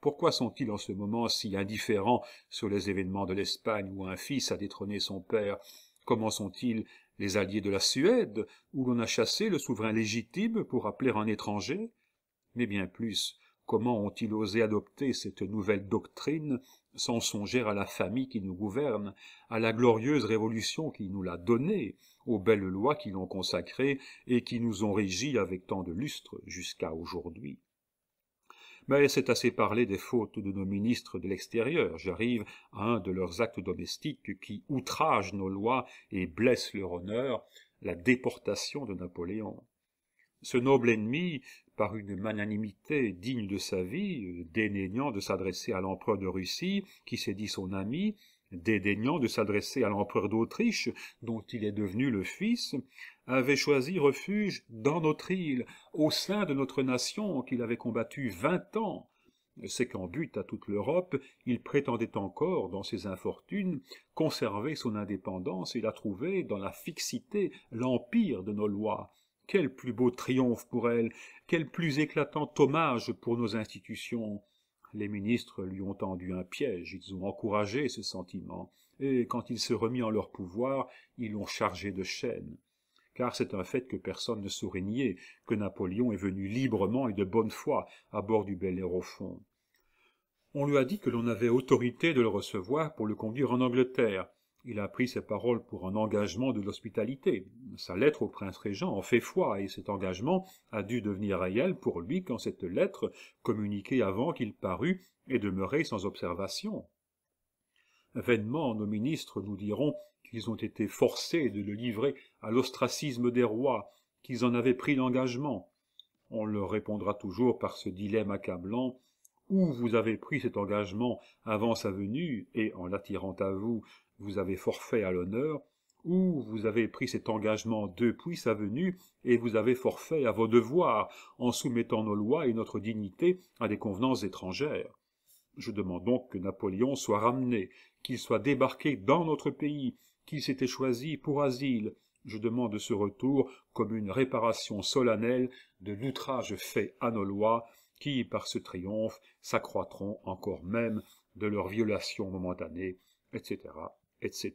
Pourquoi sont-ils en ce moment si indifférents sur les événements de l'Espagne où un fils a détrôné son père Comment sont-ils les alliés de la Suède, où l'on a chassé le souverain légitime pour appeler un étranger mais bien plus comment ont-ils osé adopter cette nouvelle doctrine sans songer à la famille qui nous gouverne, à la glorieuse révolution qui nous l'a donnée, aux belles lois qui l'ont consacrée et qui nous ont régi avec tant de lustre jusqu'à aujourd'hui. Mais c'est assez parler des fautes de nos ministres de l'extérieur. J'arrive à un de leurs actes domestiques qui outragent nos lois et blesse leur honneur, la déportation de Napoléon ce noble ennemi, par une magnanimité digne de sa vie, dédaignant de s'adresser à l'empereur de Russie, qui s'est dit son ami, dédaignant de s'adresser à l'empereur d'Autriche, dont il est devenu le fils, avait choisi refuge dans notre île, au sein de notre nation qu'il avait combattu vingt ans. C'est qu'en but à toute l'Europe, il prétendait encore, dans ses infortunes, conserver son indépendance et la trouver dans la fixité, l'empire de nos lois, quel plus beau triomphe pour elle, quel plus éclatant hommage pour nos institutions. Les ministres lui ont tendu un piège, ils ont encouragé ce sentiment, et quand il se remit en leur pouvoir, ils l'ont chargé de chaînes. Car c'est un fait que personne ne saurait nier, que Napoléon est venu librement et de bonne foi à bord du bel fond. On lui a dit que l'on avait autorité de le recevoir pour le conduire en Angleterre, il a pris ses paroles pour un engagement de l'hospitalité. Sa lettre au prince régent en fait foi, et cet engagement a dû devenir réel pour lui quand cette lettre, communiquée avant qu'il parût, est demeurée sans observation. Vainement, nos ministres nous diront qu'ils ont été forcés de le livrer à l'ostracisme des rois, qu'ils en avaient pris l'engagement. On leur répondra toujours par ce dilemme accablant où vous avez pris cet engagement avant sa venue, et en l'attirant à vous, vous avez forfait à l'honneur, ou vous avez pris cet engagement depuis sa venue et vous avez forfait à vos devoirs en soumettant nos lois et notre dignité à des convenances étrangères. Je demande donc que Napoléon soit ramené, qu'il soit débarqué dans notre pays, qu'il s'était choisi pour asile. Je demande ce retour comme une réparation solennelle de l'outrage fait à nos lois, qui, par ce triomphe, s'accroîtront encore même de leur violation momentanée, etc., etc.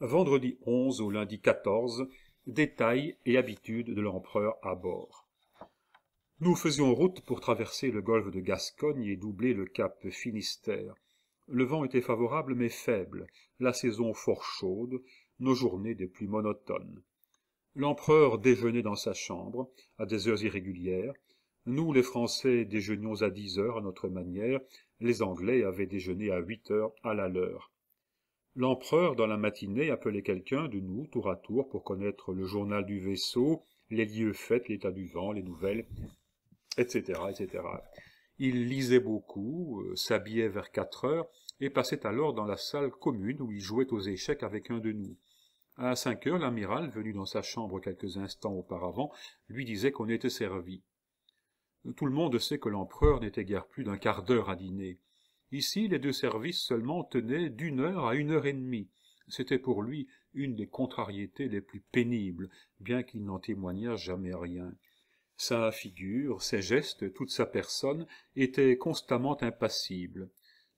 Vendredi 11 au lundi 14, détails et habitudes de l'empereur à bord. Nous faisions route pour traverser le golfe de Gascogne et doubler le cap Finistère. Le vent était favorable mais faible, la saison fort chaude, nos journées des plus monotones. L'empereur déjeunait dans sa chambre, à des heures irrégulières, nous, les Français, déjeunions à dix heures à notre manière, les Anglais avaient déjeuné à huit heures à la leur. L'empereur, dans la matinée, appelait quelqu'un de nous, tour à tour, pour connaître le journal du vaisseau, les lieux faits, l'état du vent, les nouvelles, etc., etc. Il lisait beaucoup, euh, s'habillait vers quatre heures, et passait alors dans la salle commune où il jouait aux échecs avec un de nous. À cinq heures, l'amiral, venu dans sa chambre quelques instants auparavant, lui disait qu'on était servi. Tout le monde sait que l'empereur n'était guère plus d'un quart d'heure à dîner. Ici, les deux services seulement tenaient d'une heure à une heure et demie. C'était pour lui une des contrariétés les plus pénibles, bien qu'il n'en témoignât jamais rien. Sa figure, ses gestes, toute sa personne étaient constamment impassibles.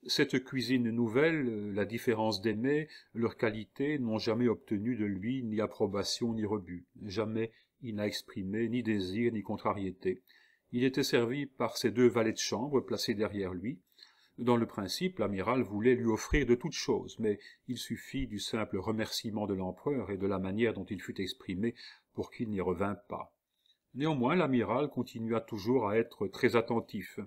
Cette cuisine nouvelle, la différence des leurs qualités n'ont jamais obtenu de lui ni approbation ni rebut. Jamais il n'a exprimé ni désir ni contrariété. Il était servi par ses deux valets de chambre placés derrière lui. Dans le principe, l'amiral voulait lui offrir de toutes choses, mais il suffit du simple remerciement de l'empereur et de la manière dont il fut exprimé pour qu'il n'y revînt pas. Néanmoins, l'amiral continua toujours à être très attentif.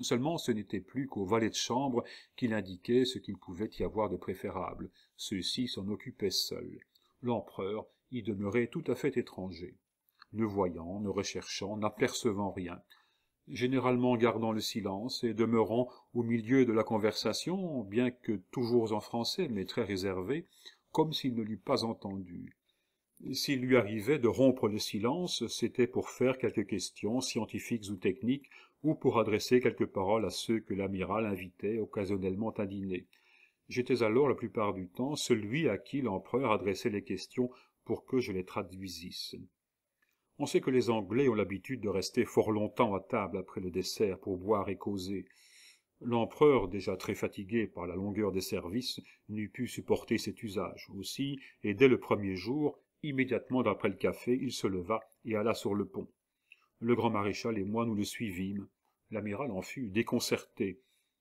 Seulement, ce n'était plus qu'aux valets de chambre qu'il indiquait ce qu'il pouvait y avoir de préférable. Ceux-ci s'en occupaient seuls. L'empereur y demeurait tout à fait étranger ne voyant, ne recherchant, n'apercevant rien, généralement gardant le silence et demeurant au milieu de la conversation, bien que toujours en français, mais très réservé, comme s'il ne l'eût pas entendu. S'il lui arrivait de rompre le silence, c'était pour faire quelques questions scientifiques ou techniques, ou pour adresser quelques paroles à ceux que l'amiral invitait occasionnellement à dîner. J'étais alors la plupart du temps celui à qui l'empereur adressait les questions pour que je les traduisisse. On sait que les Anglais ont l'habitude de rester fort longtemps à table après le dessert pour boire et causer. L'empereur, déjà très fatigué par la longueur des services, n'eût pu supporter cet usage aussi, et dès le premier jour, immédiatement d'après le café, il se leva et alla sur le pont. Le grand maréchal et moi nous le suivîmes. L'amiral en fut déconcerté.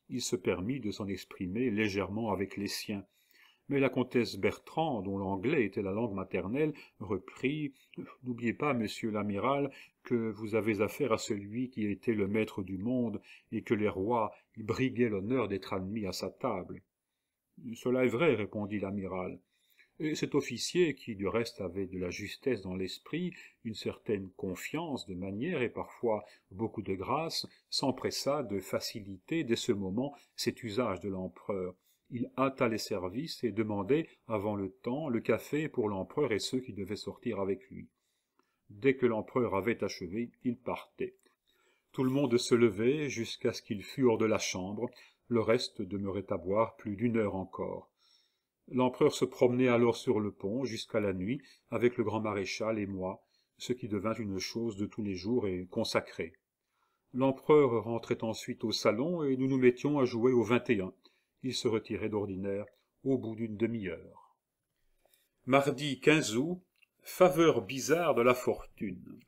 Il se permit de s'en exprimer légèrement avec les siens. Mais la comtesse Bertrand, dont l'anglais était la langue maternelle, reprit N'oubliez pas, monsieur l'amiral, que vous avez affaire à celui qui était le maître du monde et que les rois briguaient l'honneur d'être admis à sa table. Cela est vrai, répondit l'amiral. Et cet officier, qui du reste avait de la justesse dans l'esprit, une certaine confiance de manière et parfois beaucoup de grâce, s'empressa de faciliter dès ce moment cet usage de l'empereur il hâta les services et demandait, avant le temps, le café pour l'empereur et ceux qui devaient sortir avec lui. Dès que l'empereur avait achevé, il partait. Tout le monde se levait jusqu'à ce qu'il fût hors de la chambre, le reste demeurait à boire plus d'une heure encore. L'empereur se promenait alors sur le pont jusqu'à la nuit avec le grand maréchal et moi, ce qui devint une chose de tous les jours et consacrée. L'empereur rentrait ensuite au salon et nous nous mettions à jouer au 21 il se retirait d'ordinaire au bout d'une demi-heure. Mardi 15 août, faveur bizarre de la fortune.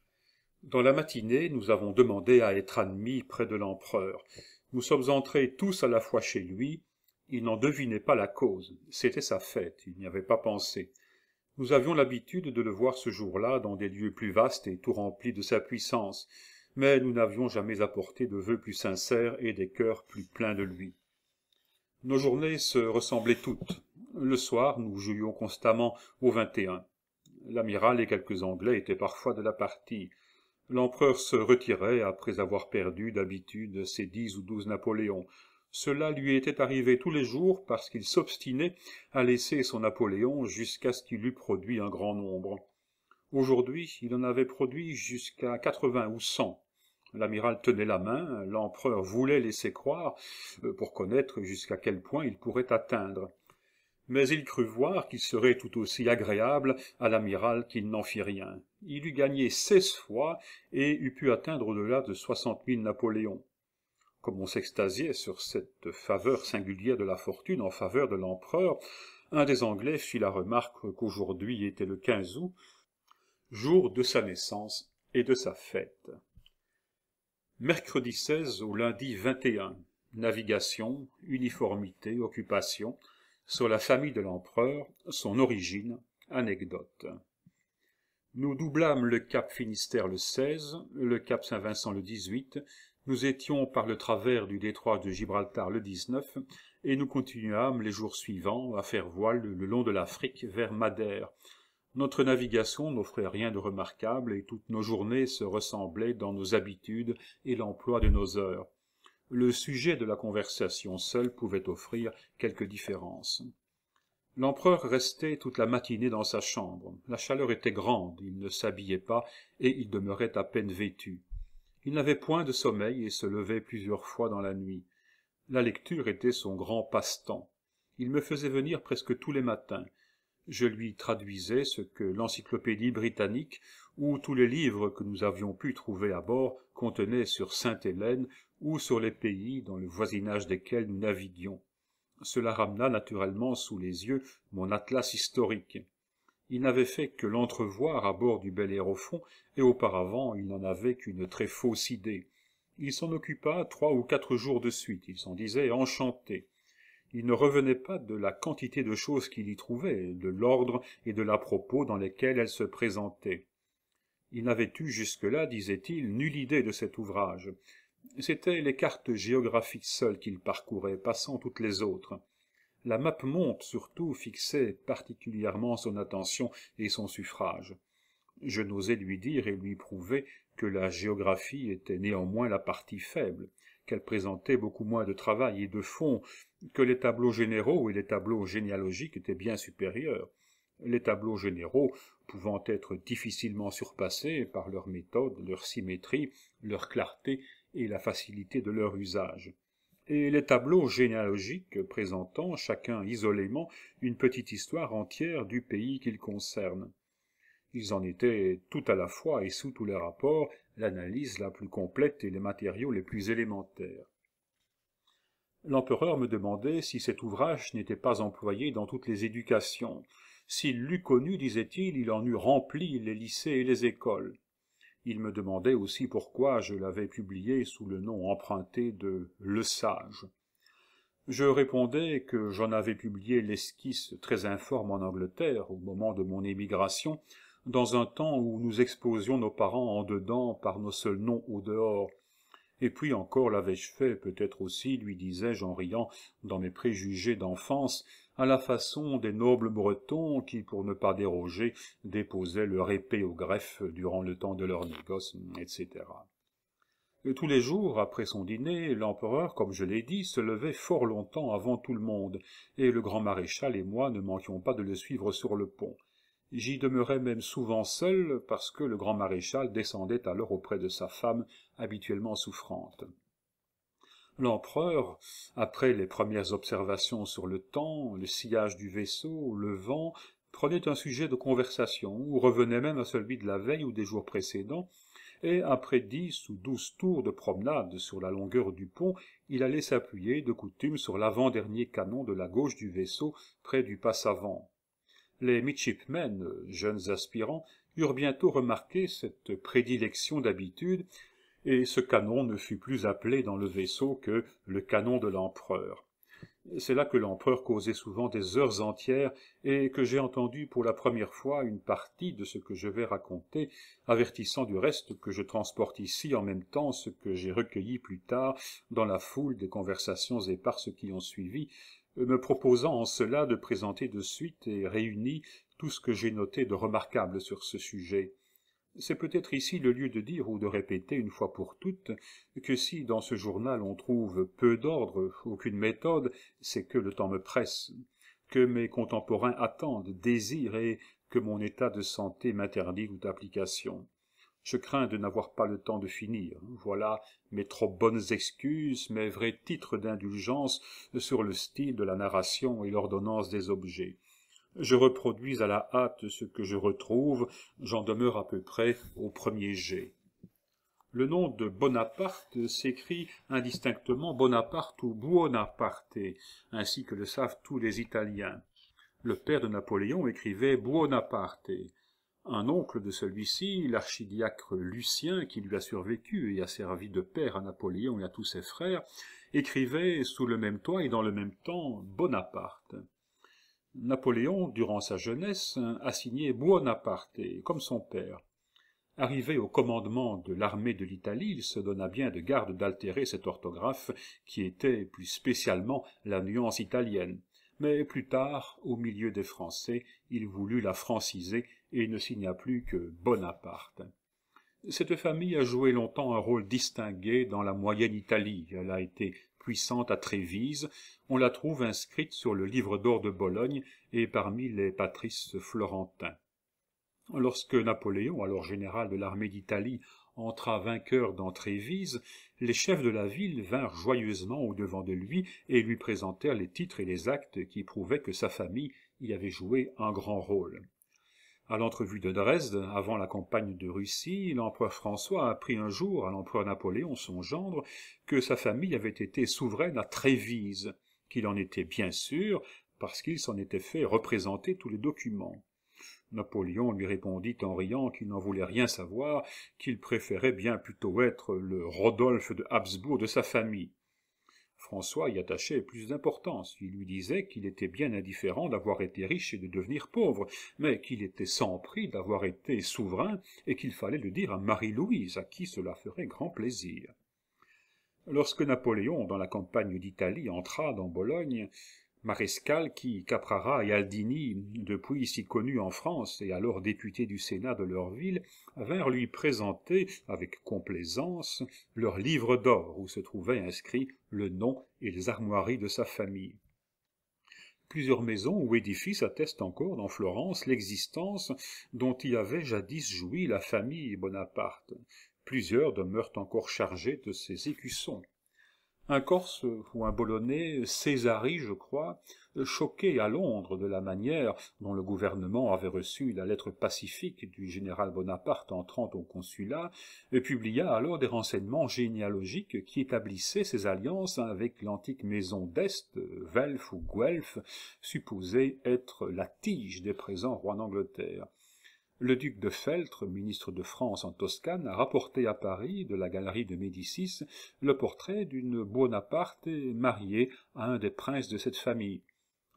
Dans la matinée, nous avons demandé à être admis près de l'empereur. Nous sommes entrés tous à la fois chez lui. Il n'en devinait pas la cause. C'était sa fête, il n'y avait pas pensé. Nous avions l'habitude de le voir ce jour-là dans des lieux plus vastes et tout remplis de sa puissance, mais nous n'avions jamais apporté de vœux plus sincères et des cœurs plus pleins de lui. Nos journées se ressemblaient toutes. Le soir, nous jouions constamment au 21. L'amiral et quelques Anglais étaient parfois de la partie. L'empereur se retirait après avoir perdu d'habitude ses dix ou douze Napoléons. Cela lui était arrivé tous les jours parce qu'il s'obstinait à laisser son Napoléon jusqu'à ce qu'il eût produit un grand nombre. Aujourd'hui, il en avait produit jusqu'à quatre-vingts ou cent. L'amiral tenait la main, l'empereur voulait laisser croire, euh, pour connaître jusqu'à quel point il pourrait atteindre. Mais il crut voir qu'il serait tout aussi agréable à l'amiral qu'il n'en fit rien. Il eut gagné seize fois et eût pu atteindre au-delà de soixante mille Napoléons. Comme on s'extasiait sur cette faveur singulière de la fortune en faveur de l'empereur, un des Anglais fit la remarque qu'aujourd'hui était le 15 août, jour de sa naissance et de sa fête. Mercredi 16 au lundi 21. Navigation, uniformité, occupation, sur la famille de l'empereur, son origine, anecdote. Nous doublâmes le cap Finistère le 16, le cap Saint-Vincent le 18, nous étions par le travers du détroit de Gibraltar le 19, et nous continuâmes les jours suivants à faire voile le long de l'Afrique vers Madère, notre navigation n'offrait rien de remarquable et toutes nos journées se ressemblaient dans nos habitudes et l'emploi de nos heures. Le sujet de la conversation seul pouvait offrir quelques différences. L'empereur restait toute la matinée dans sa chambre. La chaleur était grande, il ne s'habillait pas et il demeurait à peine vêtu. Il n'avait point de sommeil et se levait plusieurs fois dans la nuit. La lecture était son grand passe-temps. Il me faisait venir presque tous les matins je lui traduisais ce que l'encyclopédie britannique ou tous les livres que nous avions pu trouver à bord contenaient sur Sainte-Hélène ou sur les pays dans le voisinage desquels nous naviguions. Cela ramena naturellement sous les yeux mon atlas historique. Il n'avait fait que l'entrevoir à bord du bel fond, et auparavant il n'en avait qu'une très fausse idée. Il s'en occupa trois ou quatre jours de suite, il s'en disait enchanté. Il ne revenait pas de la quantité de choses qu'il y trouvait, de l'ordre et de l'à-propos dans lesquels elles se présentaient. Il n'avait eu jusque-là, disait-il, nulle idée de cet ouvrage. C'étaient les cartes géographiques seules qu'il parcourait, passant toutes les autres. La map-monte, surtout, fixait particulièrement son attention et son suffrage. Je n'osais lui dire et lui prouver que la géographie était néanmoins la partie faible, qu'elle présentait beaucoup moins de travail et de fond, que les tableaux généraux et les tableaux généalogiques étaient bien supérieurs, les tableaux généraux pouvant être difficilement surpassés par leur méthode, leur symétrie, leur clarté et la facilité de leur usage. Et les tableaux généalogiques présentant, chacun isolément, une petite histoire entière du pays qu'ils concernent. Ils en étaient tout à la fois et sous tous les rapports l'analyse la plus complète et les matériaux les plus élémentaires l'empereur me demandait si cet ouvrage n'était pas employé dans toutes les éducations. S'il l'eût connu, disait-il, il en eût rempli les lycées et les écoles. Il me demandait aussi pourquoi je l'avais publié sous le nom emprunté de « Le Sage ». Je répondais que j'en avais publié l'esquisse très informe en Angleterre au moment de mon émigration, dans un temps où nous exposions nos parents en dedans par nos seuls noms au dehors, et puis encore l'avais-je fait, peut-être aussi, lui disais-je en riant dans mes préjugés d'enfance, à la façon des nobles bretons qui, pour ne pas déroger, déposaient leur épée au greffe durant le temps de leur négoce, etc. tous les jours, après son dîner, l'empereur, comme je l'ai dit, se levait fort longtemps avant tout le monde, et le grand maréchal et moi ne manquions pas de le suivre sur le pont. J'y demeurais même souvent seul, parce que le grand maréchal descendait alors auprès de sa femme, habituellement souffrante. L'empereur, après les premières observations sur le temps, le sillage du vaisseau, le vent, prenait un sujet de conversation, ou revenait même à celui de la veille ou des jours précédents, et après dix ou douze tours de promenade sur la longueur du pont, il allait s'appuyer de coutume sur l'avant-dernier canon de la gauche du vaisseau, près du pass avant les midshipmen, jeunes aspirants, eurent bientôt remarqué cette prédilection d'habitude, et ce canon ne fut plus appelé dans le vaisseau que le canon de l'empereur. C'est là que l'empereur causait souvent des heures entières et que j'ai entendu pour la première fois une partie de ce que je vais raconter, avertissant du reste que je transporte ici en même temps ce que j'ai recueilli plus tard dans la foule des conversations éparses qui ont suivi, me proposant en cela de présenter de suite et réuni tout ce que j'ai noté de remarquable sur ce sujet. C'est peut-être ici le lieu de dire ou de répéter une fois pour toutes que si dans ce journal on trouve peu d'ordre, aucune méthode, c'est que le temps me presse, que mes contemporains attendent, désirent et que mon état de santé m'interdit toute application. Je crains de n'avoir pas le temps de finir. Voilà mes trop bonnes excuses, mes vrais titres d'indulgence sur le style de la narration et l'ordonnance des objets. Je reproduis à la hâte ce que je retrouve, j'en demeure à peu près au premier jet. Le nom de Bonaparte s'écrit indistinctement Bonaparte ou Buonaparte, ainsi que le savent tous les Italiens. Le père de Napoléon écrivait Buonaparte un oncle de celui-ci, l'archidiacre Lucien, qui lui a survécu et a servi de père à Napoléon et à tous ses frères, écrivait sous le même toit et dans le même temps Bonaparte. Napoléon, durant sa jeunesse, a signé Buonaparte, comme son père. Arrivé au commandement de l'armée de l'Italie, il se donna bien de garde d'altérer cette orthographe qui était plus spécialement la nuance italienne. Mais plus tard, au milieu des Français, il voulut la franciser et ne signa plus que Bonaparte. Cette famille a joué longtemps un rôle distingué dans la moyenne Italie. Elle a été puissante à Trévise. On la trouve inscrite sur le livre d'or de Bologne et parmi les patrices florentins. Lorsque Napoléon, alors général de l'armée d'Italie, entra vainqueur dans Trévise, les chefs de la ville vinrent joyeusement au-devant de lui et lui présentèrent les titres et les actes qui prouvaient que sa famille y avait joué un grand rôle. À l'entrevue de Dresde, avant la campagne de Russie, l'empereur François apprit un jour à l'empereur Napoléon, son gendre, que sa famille avait été souveraine à Trévise, qu'il en était bien sûr, parce qu'il s'en était fait représenter tous les documents. Napoléon lui répondit en riant qu'il n'en voulait rien savoir, qu'il préférait bien plutôt être le Rodolphe de Habsbourg de sa famille. François y attachait plus d'importance. Il lui disait qu'il était bien indifférent d'avoir été riche et de devenir pauvre, mais qu'il était sans prix d'avoir été souverain et qu'il fallait le dire à Marie-Louise, à qui cela ferait grand plaisir. Lorsque Napoléon, dans la campagne d'Italie, entra dans Bologne, maréchal qui, Caprara et Aldini, depuis si connus en France et alors députés du Sénat de leur ville, vinrent lui présenter, avec complaisance, leur livre d'or où se trouvaient inscrits le nom et les armoiries de sa famille. Plusieurs maisons ou édifices attestent encore dans Florence l'existence dont y avait jadis joui la famille Bonaparte. Plusieurs demeurent encore chargées de ses écussons. Un Corse ou un Bolognais, Césari, je crois, choqué à Londres de la manière dont le gouvernement avait reçu la lettre pacifique du général Bonaparte entrant au consulat, publia alors des renseignements généalogiques qui établissaient ses alliances avec l'antique maison d'Est, Welf ou Guelf, supposée être la tige des présents rois d'Angleterre le duc de Feltre, ministre de France en Toscane, a rapporté à Paris, de la galerie de Médicis, le portrait d'une Bonaparte mariée à un des princes de cette famille.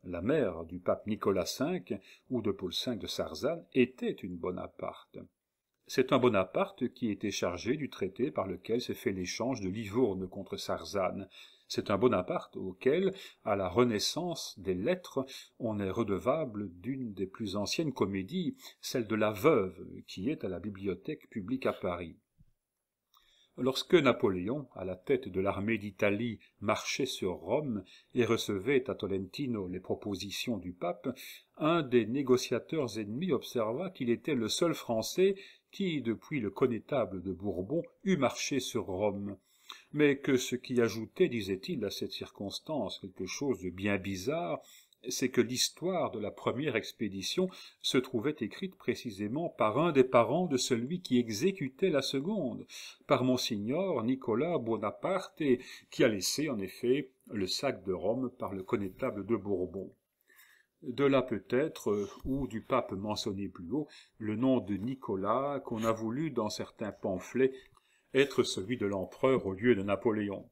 La mère du pape Nicolas V ou de Paul V de Sarzane était une Bonaparte. C'est un Bonaparte qui était chargé du traité par lequel s'est fait l'échange de Livourne contre Sarzane, c'est un Bonaparte auquel, à la Renaissance des lettres, on est redevable d'une des plus anciennes comédies, celle de la veuve, qui est à la bibliothèque publique à Paris. Lorsque Napoléon, à la tête de l'armée d'Italie, marchait sur Rome et recevait à Tolentino les propositions du pape, un des négociateurs ennemis observa qu'il était le seul Français qui, depuis le connétable de Bourbon, eût marché sur Rome mais que ce qui ajoutait, disait-il, à cette circonstance quelque chose de bien bizarre, c'est que l'histoire de la première expédition se trouvait écrite précisément par un des parents de celui qui exécutait la seconde, par monsignor Nicolas Bonaparte, qui a laissé en effet le sac de Rome par le connétable de Bourbon. De là peut-être, ou du pape mentionné plus haut, le nom de Nicolas qu'on a voulu dans certains pamphlets être celui de l'empereur au lieu de Napoléon.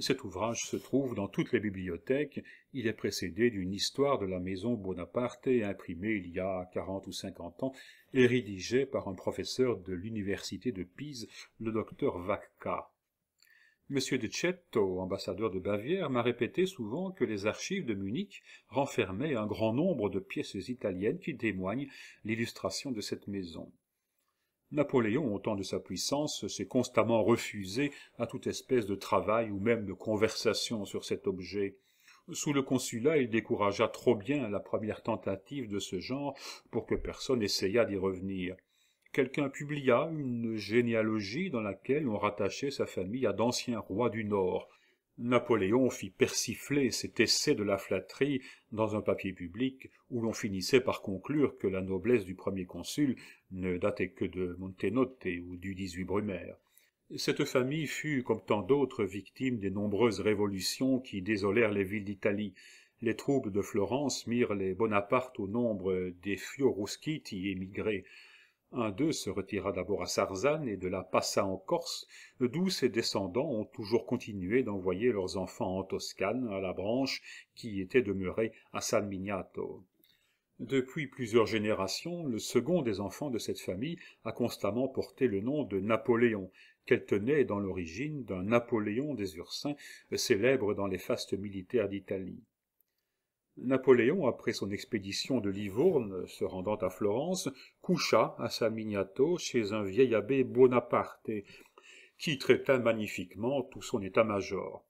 Cet ouvrage se trouve dans toutes les bibliothèques, il est précédé d'une histoire de la maison Bonaparte imprimée il y a quarante ou cinquante ans et rédigée par un professeur de l'université de Pise, le docteur Vacca. M. de Cetto, ambassadeur de Bavière, m'a répété souvent que les archives de Munich renfermaient un grand nombre de pièces italiennes qui témoignent l'illustration de cette maison. Napoléon, au temps de sa puissance, s'est constamment refusé à toute espèce de travail ou même de conversation sur cet objet. Sous le consulat, il découragea trop bien la première tentative de ce genre pour que personne essayât d'y revenir. Quelqu'un publia une généalogie dans laquelle on rattachait sa famille à d'anciens rois du Nord, Napoléon fit persifler cet essai de la flatterie dans un papier public où l'on finissait par conclure que la noblesse du premier consul ne datait que de Montenotte ou du 18 Brumaire. Cette famille fut, comme tant d'autres, victime des nombreuses révolutions qui désolèrent les villes d'Italie. Les troubles de Florence mirent les Bonaparte au nombre des Fioruschiti émigrés. Un d'eux se retira d'abord à Sarzane et de là passa en Corse, d'où ses descendants ont toujours continué d'envoyer leurs enfants en Toscane, à la branche qui était demeurée à San Miniato. Depuis plusieurs générations, le second des enfants de cette famille a constamment porté le nom de Napoléon, qu'elle tenait dans l'origine d'un Napoléon des Ursins, célèbre dans les fastes militaires d'Italie. Napoléon, après son expédition de Livourne, se rendant à Florence, coucha à Miniato chez un vieil abbé Bonaparte, qui traita magnifiquement tout son état-major.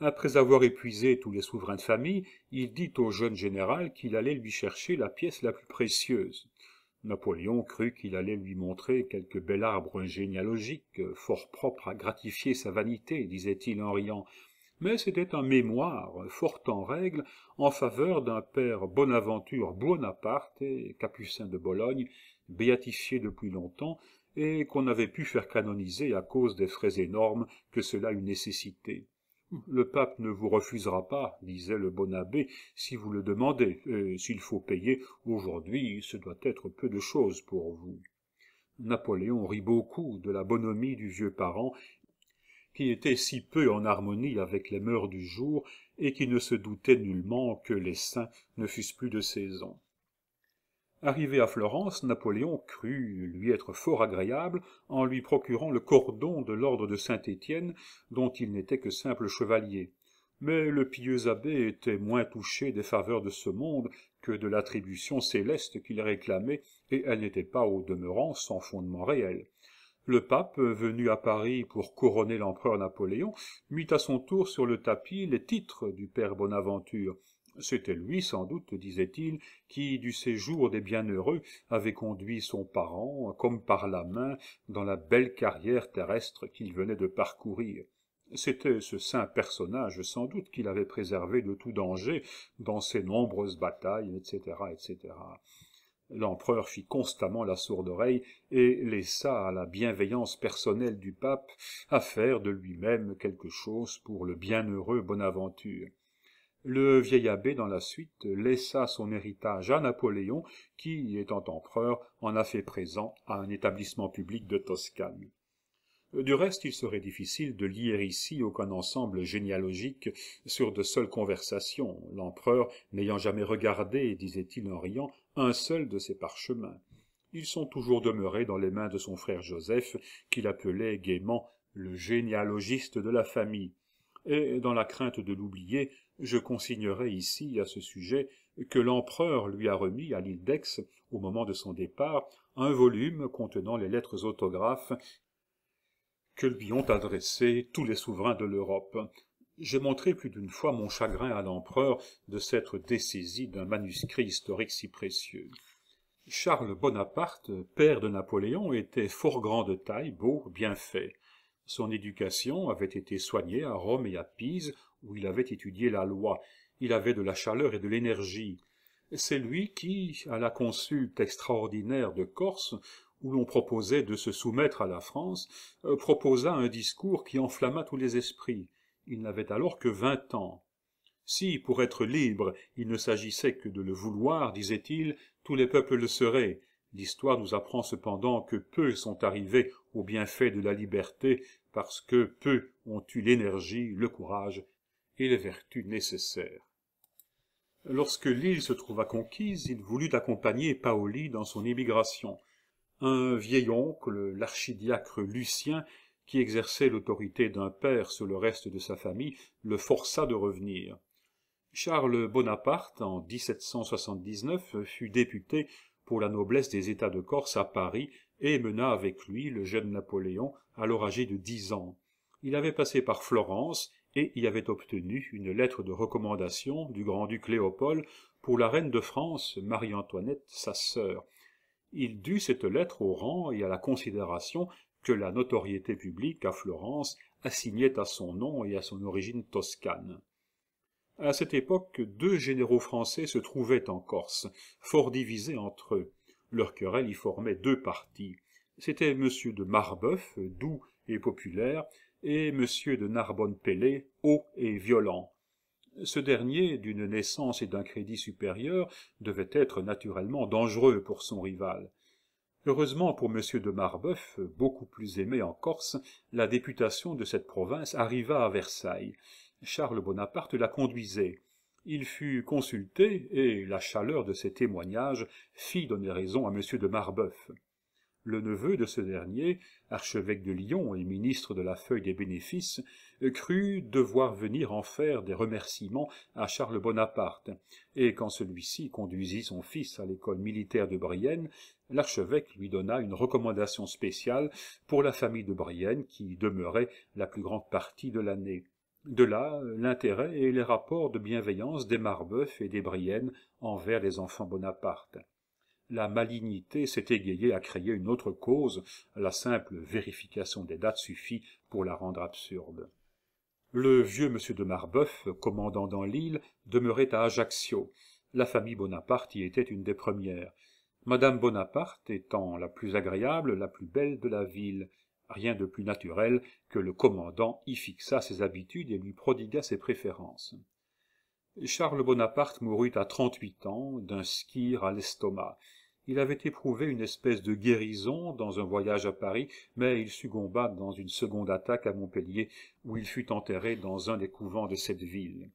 Après avoir épuisé tous les souverains de famille, il dit au jeune général qu'il allait lui chercher la pièce la plus précieuse. Napoléon crut qu'il allait lui montrer quelque bel arbre généalogique, fort propre à gratifier sa vanité, disait-il en riant, mais c'était un mémoire fort en règle en faveur d'un père Bonaventure Buonaparte, capucin de Bologne, béatifié depuis longtemps, et qu'on avait pu faire canoniser à cause des frais énormes que cela eût nécessité. Le pape ne vous refusera pas, disait le bon abbé, si vous le demandez, et s'il faut payer aujourd'hui, ce doit être peu de chose pour vous. Napoléon rit beaucoup de la bonhomie du vieux parent qui était si peu en harmonie avec les mœurs du jour et qui ne se doutait nullement que les saints ne fussent plus de saison arrivé à florence napoléon crut lui être fort agréable en lui procurant le cordon de l'ordre de saint-étienne dont il n'était que simple chevalier mais le pieux abbé était moins touché des faveurs de ce monde que de l'attribution céleste qu'il réclamait et elle n'était pas au demeurant sans fondement réel le pape, venu à Paris pour couronner l'empereur Napoléon, mit à son tour sur le tapis les titres du père Bonaventure. C'était lui, sans doute, disait-il, qui, du séjour des bienheureux, avait conduit son parent, comme par la main, dans la belle carrière terrestre qu'il venait de parcourir. C'était ce saint personnage, sans doute, qui avait préservé de tout danger dans ses nombreuses batailles, etc., etc. L'empereur fit constamment la sourde oreille et laissa à la bienveillance personnelle du pape à faire de lui-même quelque chose pour le bienheureux Bonaventure. Le vieil abbé, dans la suite, laissa son héritage à Napoléon, qui, étant empereur, en a fait présent à un établissement public de Toscane. Du reste, il serait difficile de lier ici aucun ensemble généalogique sur de seules conversations, l'empereur n'ayant jamais regardé, disait-il en riant, un seul de ces parchemins. Ils sont toujours demeurés dans les mains de son frère Joseph, qu'il appelait gaiement le généalogiste de la famille. Et, dans la crainte de l'oublier, je consignerai ici, à ce sujet, que l'empereur lui a remis à l'île d'Aix, au moment de son départ, un volume contenant les lettres autographes que lui ont adressées tous les souverains de l'Europe. J'ai montré plus d'une fois mon chagrin à l'empereur de s'être dessaisi d'un manuscrit historique si précieux. Charles Bonaparte, père de Napoléon, était fort grand de taille, beau, bien fait. Son éducation avait été soignée à Rome et à Pise, où il avait étudié la loi. Il avait de la chaleur et de l'énergie. C'est lui qui, à la consulte extraordinaire de Corse, où l'on proposait de se soumettre à la France, euh, proposa un discours qui enflamma tous les esprits. Il n'avait alors que vingt ans. Si, pour être libre, il ne s'agissait que de le vouloir, disait-il, tous les peuples le seraient. L'histoire nous apprend cependant que peu sont arrivés au bienfait de la liberté, parce que peu ont eu l'énergie, le courage et les vertus nécessaires. Lorsque l'île se trouva conquise, il voulut accompagner Paoli dans son émigration. Un vieil oncle, l'archidiacre Lucien, qui exerçait l'autorité d'un père sur le reste de sa famille, le força de revenir. Charles Bonaparte, en 1779, fut député pour la noblesse des États de Corse à Paris et mena avec lui le jeune Napoléon, alors âgé de dix ans. Il avait passé par Florence et y avait obtenu une lettre de recommandation du grand-duc Léopold pour la reine de France, Marie-Antoinette, sa sœur. Il dut cette lettre au rang et à la considération que la notoriété publique à Florence assignait à son nom et à son origine toscane. À cette époque, deux généraux français se trouvaient en Corse, fort divisés entre eux. Leur querelle y formait deux partis. C'était M. de Marbeuf, doux et populaire, et M. de Narbonne-Pellé, haut et violent. Ce dernier, d'une naissance et d'un crédit supérieur, devait être naturellement dangereux pour son rival. Heureusement pour M. de Marbeuf, beaucoup plus aimé en Corse, la députation de cette province arriva à Versailles. Charles Bonaparte la conduisait. Il fut consulté, et la chaleur de ses témoignages fit donner raison à M. de Marbeuf. Le neveu de ce dernier, archevêque de Lyon et ministre de la Feuille des Bénéfices, crut devoir venir en faire des remerciements à Charles Bonaparte, et quand celui-ci conduisit son fils à l'école militaire de Brienne, l'archevêque lui donna une recommandation spéciale pour la famille de Brienne qui demeurait la plus grande partie de l'année. De là l'intérêt et les rapports de bienveillance des Marbeuf et des Brienne envers les enfants Bonaparte. La malignité s'est égayée à créer une autre cause, la simple vérification des dates suffit pour la rendre absurde. Le vieux monsieur de Marbeuf, commandant dans l'île, demeurait à Ajaccio. La famille Bonaparte y était une des premières madame bonaparte étant la plus agréable la plus belle de la ville rien de plus naturel que le commandant y fixa ses habitudes et lui prodigua ses préférences charles bonaparte mourut à trente-huit ans d'un skir à l'estomac il avait éprouvé une espèce de guérison dans un voyage à paris mais il succomba dans une seconde attaque à montpellier où il fut enterré dans un des couvents de cette ville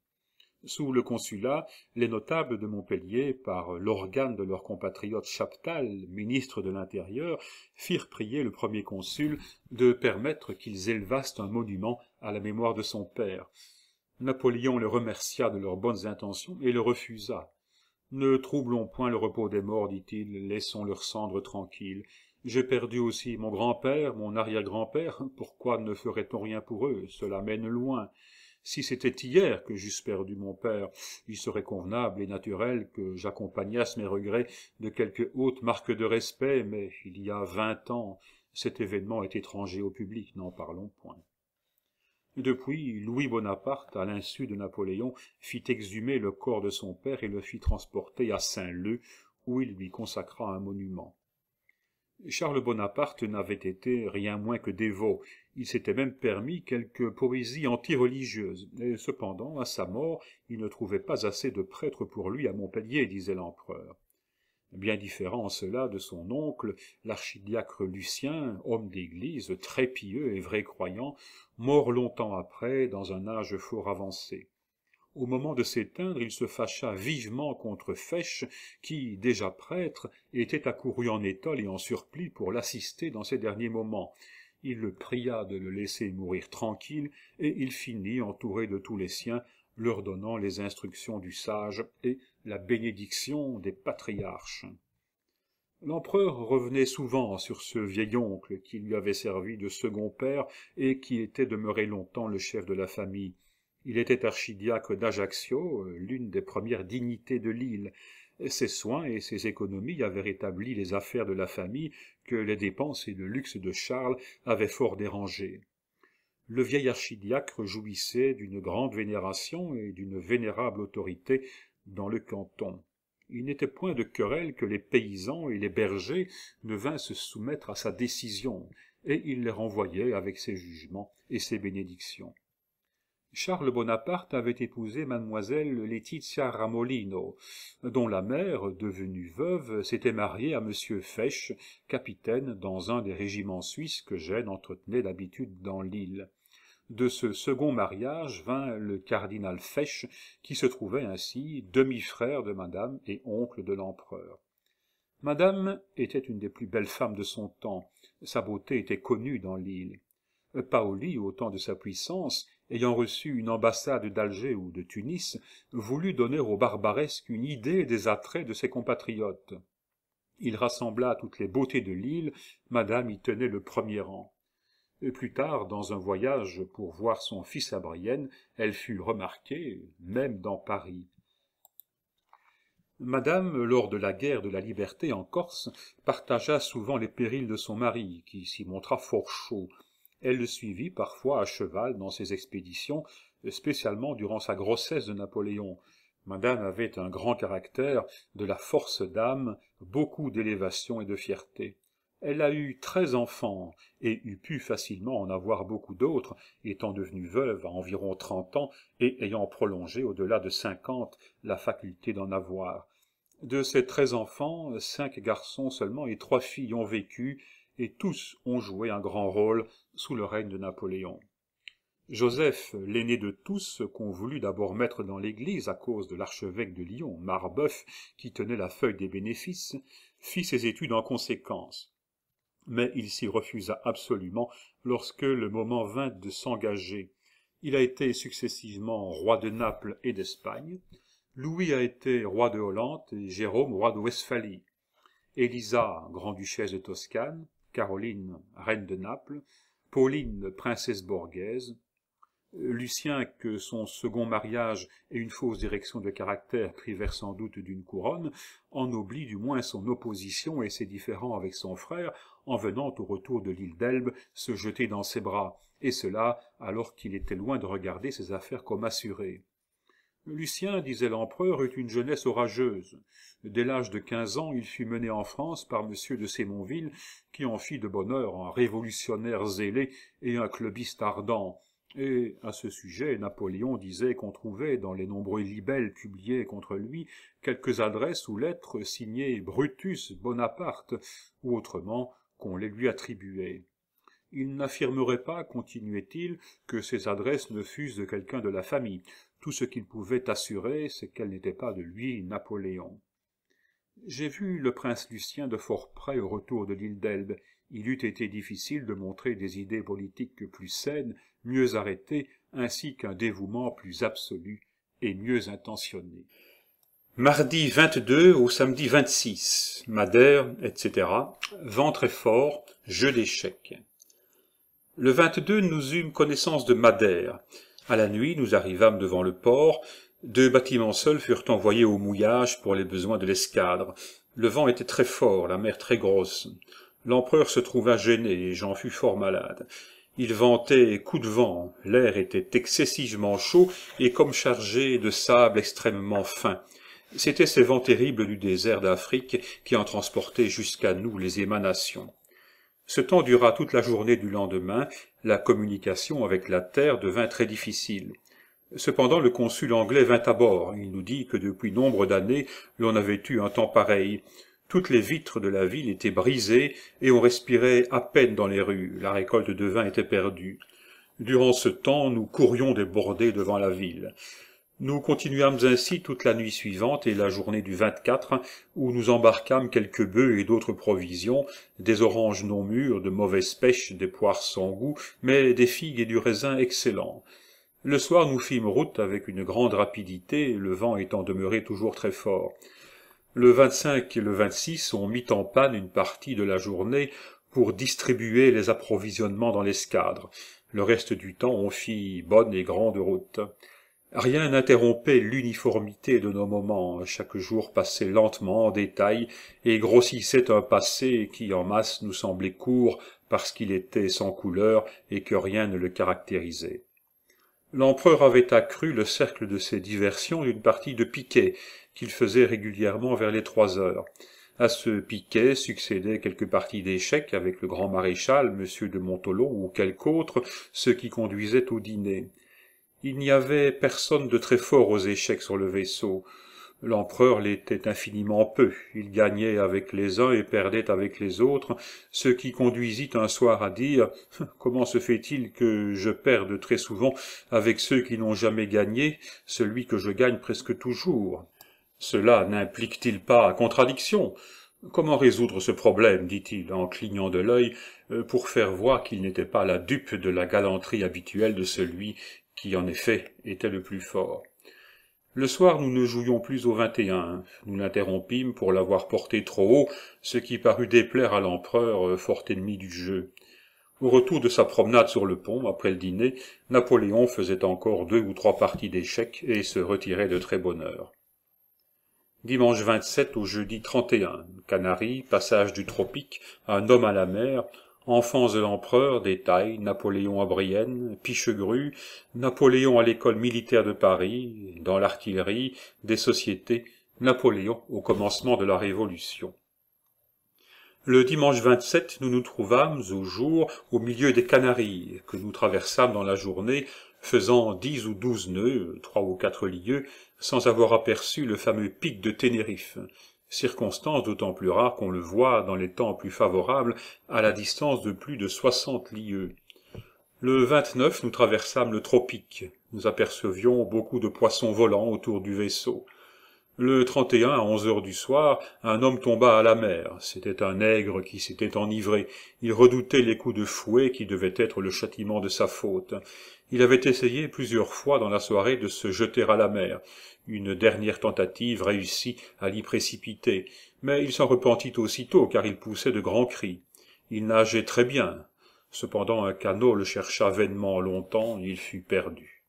sous le consulat, les notables de Montpellier, par l'organe de leur compatriote Chaptal, ministre de l'Intérieur, firent prier le premier consul de permettre qu'ils élevassent un monument à la mémoire de son père. Napoléon le remercia de leurs bonnes intentions et le refusa. Ne troublons point le repos des morts, dit-il, laissons leurs cendres tranquilles. J'ai perdu aussi mon grand-père, mon arrière-grand-père, pourquoi ne ferait-on rien pour eux Cela mène loin. Si c'était hier que j'eusse perdu mon père, il serait convenable et naturel que j'accompagnasse mes regrets de quelque haute marque de respect, mais il y a vingt ans, cet événement est étranger au public, n'en parlons point. Depuis, Louis Bonaparte, à l'insu de Napoléon, fit exhumer le corps de son père et le fit transporter à Saint-Leu, où il lui consacra un monument. Charles Bonaparte n'avait été rien moins que dévot, il s'était même permis quelques poésies anti-religieuses, et cependant, à sa mort, il ne trouvait pas assez de prêtres pour lui à Montpellier, disait l'empereur. Bien différent en cela de son oncle, l'archidiacre Lucien, homme d'église, très pieux et vrai croyant, mort longtemps après, dans un âge fort avancé. Au moment de s'éteindre, il se fâcha vivement contre Fèche, qui, déjà prêtre, était accouru en étole et en surplis pour l'assister dans ses derniers moments il le pria de le laisser mourir tranquille, et il finit, entouré de tous les siens, leur donnant les instructions du sage et la bénédiction des patriarches. L'empereur revenait souvent sur ce vieil oncle qui lui avait servi de second père et qui était demeuré longtemps le chef de la famille. Il était archidiacre d'Ajaccio, l'une des premières dignités de l'île, ses soins et ses économies avaient rétabli les affaires de la famille que les dépenses et le luxe de Charles avaient fort dérangées. Le vieil archidiacre jouissait d'une grande vénération et d'une vénérable autorité dans le canton. Il n'était point de querelle que les paysans et les bergers ne vinssent soumettre à sa décision, et il les renvoyait avec ses jugements et ses bénédictions. Charles Bonaparte avait épousé mademoiselle Letizia Ramolino, dont la mère, devenue veuve, s'était mariée à M. Fesch, capitaine dans un des régiments suisses que Gênes entretenait d'habitude dans l'île. De ce second mariage vint le cardinal Fesch, qui se trouvait ainsi demi-frère de madame et oncle de l'empereur. Madame était une des plus belles femmes de son temps, sa beauté était connue dans l'île. Paoli, au temps de sa puissance, ayant reçu une ambassade d'Alger ou de Tunis, voulut donner aux barbaresques une idée des attraits de ses compatriotes. Il rassembla toutes les beautés de l'île, madame y tenait le premier rang. Et plus tard, dans un voyage pour voir son fils à Brienne, elle fut remarquée, même dans Paris. Madame, lors de la guerre de la liberté en Corse, partagea souvent les périls de son mari, qui s'y montra fort chaud, elle le suivit parfois à cheval dans ses expéditions, spécialement durant sa grossesse de Napoléon. Madame avait un grand caractère, de la force d'âme, beaucoup d'élévation et de fierté. Elle a eu treize enfants, et eût pu facilement en avoir beaucoup d'autres, étant devenue veuve à environ trente ans et ayant prolongé au-delà de cinquante la faculté d'en avoir. De ces treize enfants, cinq garçons seulement et trois filles ont vécu et tous ont joué un grand rôle sous le règne de Napoléon. Joseph, l'aîné de tous, qu'on voulut d'abord mettre dans l'église à cause de l'archevêque de Lyon, Marbeuf, qui tenait la feuille des bénéfices, fit ses études en conséquence. Mais il s'y refusa absolument lorsque le moment vint de s'engager. Il a été successivement roi de Naples et d'Espagne, Louis a été roi de Hollande et Jérôme roi de Westphalie. Élisa, grand-duchesse de Toscane, Caroline, reine de Naples, Pauline, princesse Borghèse, Lucien, que son second mariage et une fausse direction de caractère privèrent sans doute d'une couronne, en ennoblit du moins son opposition et ses différends avec son frère, en venant au retour de l'île d'Elbe se jeter dans ses bras, et cela alors qu'il était loin de regarder ses affaires comme assurées. Lucien, disait l'empereur, eut une jeunesse orageuse. Dès l'âge de quinze ans, il fut mené en France par M. de Sémonville, qui en fit de bonheur un révolutionnaire zélé et un clubiste ardent. Et, à ce sujet, Napoléon disait qu'on trouvait, dans les nombreux libelles publiés contre lui, quelques adresses ou lettres signées Brutus, Bonaparte, ou autrement qu'on les lui attribuait. Il n'affirmerait pas, continuait-il, que ces adresses ne fussent de quelqu'un de la famille. Tout ce qu'il pouvait assurer, c'est qu'elle n'était pas de lui Napoléon. J'ai vu le prince Lucien de fort près au retour de l'île d'Elbe. Il eût été difficile de montrer des idées politiques plus saines, mieux arrêtées, ainsi qu'un dévouement plus absolu et mieux intentionné. Mardi 22 au samedi 26, Madère, etc. Vent très fort, jeu d'échecs. Le 22, nous eûmes connaissance de Madère à la nuit, nous arrivâmes devant le port. Deux bâtiments seuls furent envoyés au mouillage pour les besoins de l'escadre. Le vent était très fort, la mer très grosse. L'empereur se trouva gêné, et j'en fus fort malade. Il ventait coup de vent, l'air était excessivement chaud et comme chargé de sable extrêmement fin. C'étaient ces vents terribles du désert d'Afrique qui en transportaient jusqu'à nous les émanations. Ce temps dura toute la journée du lendemain, la communication avec la terre devint très difficile. Cependant le consul anglais vint à bord. Il nous dit que depuis nombre d'années l'on avait eu un temps pareil. Toutes les vitres de la ville étaient brisées et on respirait à peine dans les rues. La récolte de vin était perdue. Durant ce temps, nous courions débordés devant la ville. Nous continuâmes ainsi toute la nuit suivante et la journée du 24, où nous embarquâmes quelques bœufs et d'autres provisions, des oranges non mûres, de mauvaises pêches, des poires sans goût, mais des figues et du raisin excellents. Le soir nous fîmes route avec une grande rapidité, le vent étant demeuré toujours très fort. Le 25 et le 26, on mit en panne une partie de la journée pour distribuer les approvisionnements dans l'escadre. Le reste du temps, on fit bonne et grande route. Rien n'interrompait l'uniformité de nos moments, chaque jour passait lentement en détail et grossissait un passé qui en masse nous semblait court parce qu'il était sans couleur et que rien ne le caractérisait. L'empereur avait accru le cercle de ses diversions d'une partie de piquet qu'il faisait régulièrement vers les trois heures. À ce piquet succédaient quelques parties d'échecs avec le grand maréchal, monsieur de Montolo ou quelque autre, ce qui conduisait au dîner. Il n'y avait personne de très fort aux échecs sur le vaisseau. L'empereur l'était infiniment peu. Il gagnait avec les uns et perdait avec les autres, ce qui conduisit un soir à dire « Comment se fait-il que je perde très souvent avec ceux qui n'ont jamais gagné, celui que je gagne presque toujours ?» Cela n'implique-t-il pas contradiction Comment résoudre ce problème dit-il en clignant de l'œil euh, pour faire voir qu'il n'était pas la dupe de la galanterie habituelle de celui qui en effet était le plus fort. Le soir, nous ne jouions plus au 21. Nous l'interrompîmes pour l'avoir porté trop haut, ce qui parut déplaire à l'empereur, euh, fort ennemi du jeu. Au retour de sa promenade sur le pont, après le dîner, Napoléon faisait encore deux ou trois parties d'échecs et se retirait de très bonne heure. Dimanche 27 au jeudi 31, Canaries, passage du tropique, un homme à la mer, enfants de l'empereur, des tailles, Napoléon à Brienne, Pichegru, Napoléon à l'école militaire de Paris, dans l'artillerie, des sociétés, Napoléon au commencement de la Révolution. Le dimanche 27, nous nous trouvâmes au jour au milieu des Canaries, que nous traversâmes dans la journée, faisant dix ou douze nœuds, trois ou quatre lieues, sans avoir aperçu le fameux pic de Ténérife, circonstance d'autant plus rare qu'on le voit dans les temps plus favorables à la distance de plus de soixante lieues le nous traversâmes le tropique nous apercevions beaucoup de poissons volants autour du vaisseau le à onze heures du soir un homme tomba à la mer c'était un nègre qui s'était enivré il redoutait les coups de fouet qui devaient être le châtiment de sa faute il avait essayé plusieurs fois dans la soirée de se jeter à la mer une dernière tentative réussit à l'y précipiter mais il s'en repentit aussitôt car il poussait de grands cris il nageait très bien cependant un canot le chercha vainement longtemps il fut perdu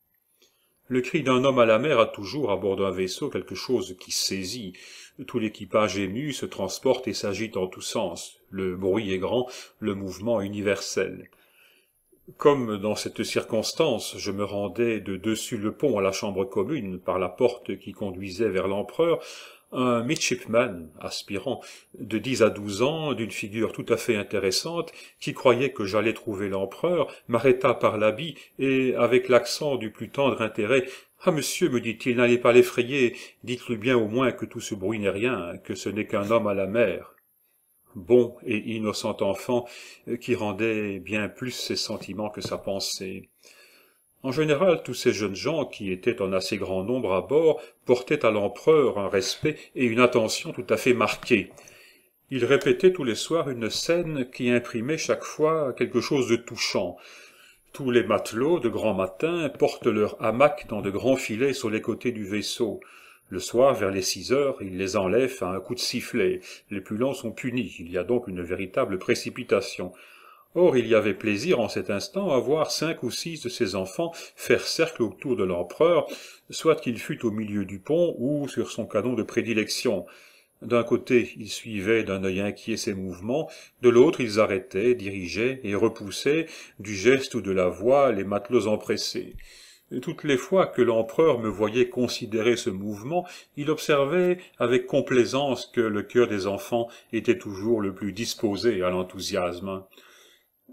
le cri d'un homme à la mer a toujours à bord d'un vaisseau quelque chose qui saisit tout l'équipage ému se transporte et s'agite en tous sens le bruit est grand le mouvement universel comme dans cette circonstance, je me rendais de dessus le pont à la chambre commune par la porte qui conduisait vers l'empereur, un midshipman, aspirant, de dix à douze ans, d'une figure tout à fait intéressante, qui croyait que j'allais trouver l'empereur, m'arrêta par l'habit et, avec l'accent du plus tendre intérêt, ah, monsieur, me dit-il, n'allez pas l'effrayer, dites-lui bien au moins que tout ce bruit n'est rien, que ce n'est qu'un homme à la mer bon et innocent enfant euh, qui rendait bien plus ses sentiments que sa pensée. En général, tous ces jeunes gens, qui étaient en assez grand nombre à bord, portaient à l'empereur un respect et une attention tout à fait marqués. Ils répétaient tous les soirs une scène qui imprimait chaque fois quelque chose de touchant. Tous les matelots, de grand matin, portent leur hamac dans de grands filets sur les côtés du vaisseau. Le soir, vers les six heures, il les enlève à un coup de sifflet. Les plus lents sont punis, il y a donc une véritable précipitation. Or, il y avait plaisir en cet instant à voir cinq ou six de ses enfants faire cercle autour de l'empereur, soit qu'il fût au milieu du pont ou sur son canon de prédilection. D'un côté, ils suivaient d'un œil inquiet ses mouvements, de l'autre, ils arrêtaient, dirigeaient et repoussaient, du geste ou de la voix, les matelots empressés. Toutes les fois que l'empereur me voyait considérer ce mouvement, il observait avec complaisance que le cœur des enfants était toujours le plus disposé à l'enthousiasme.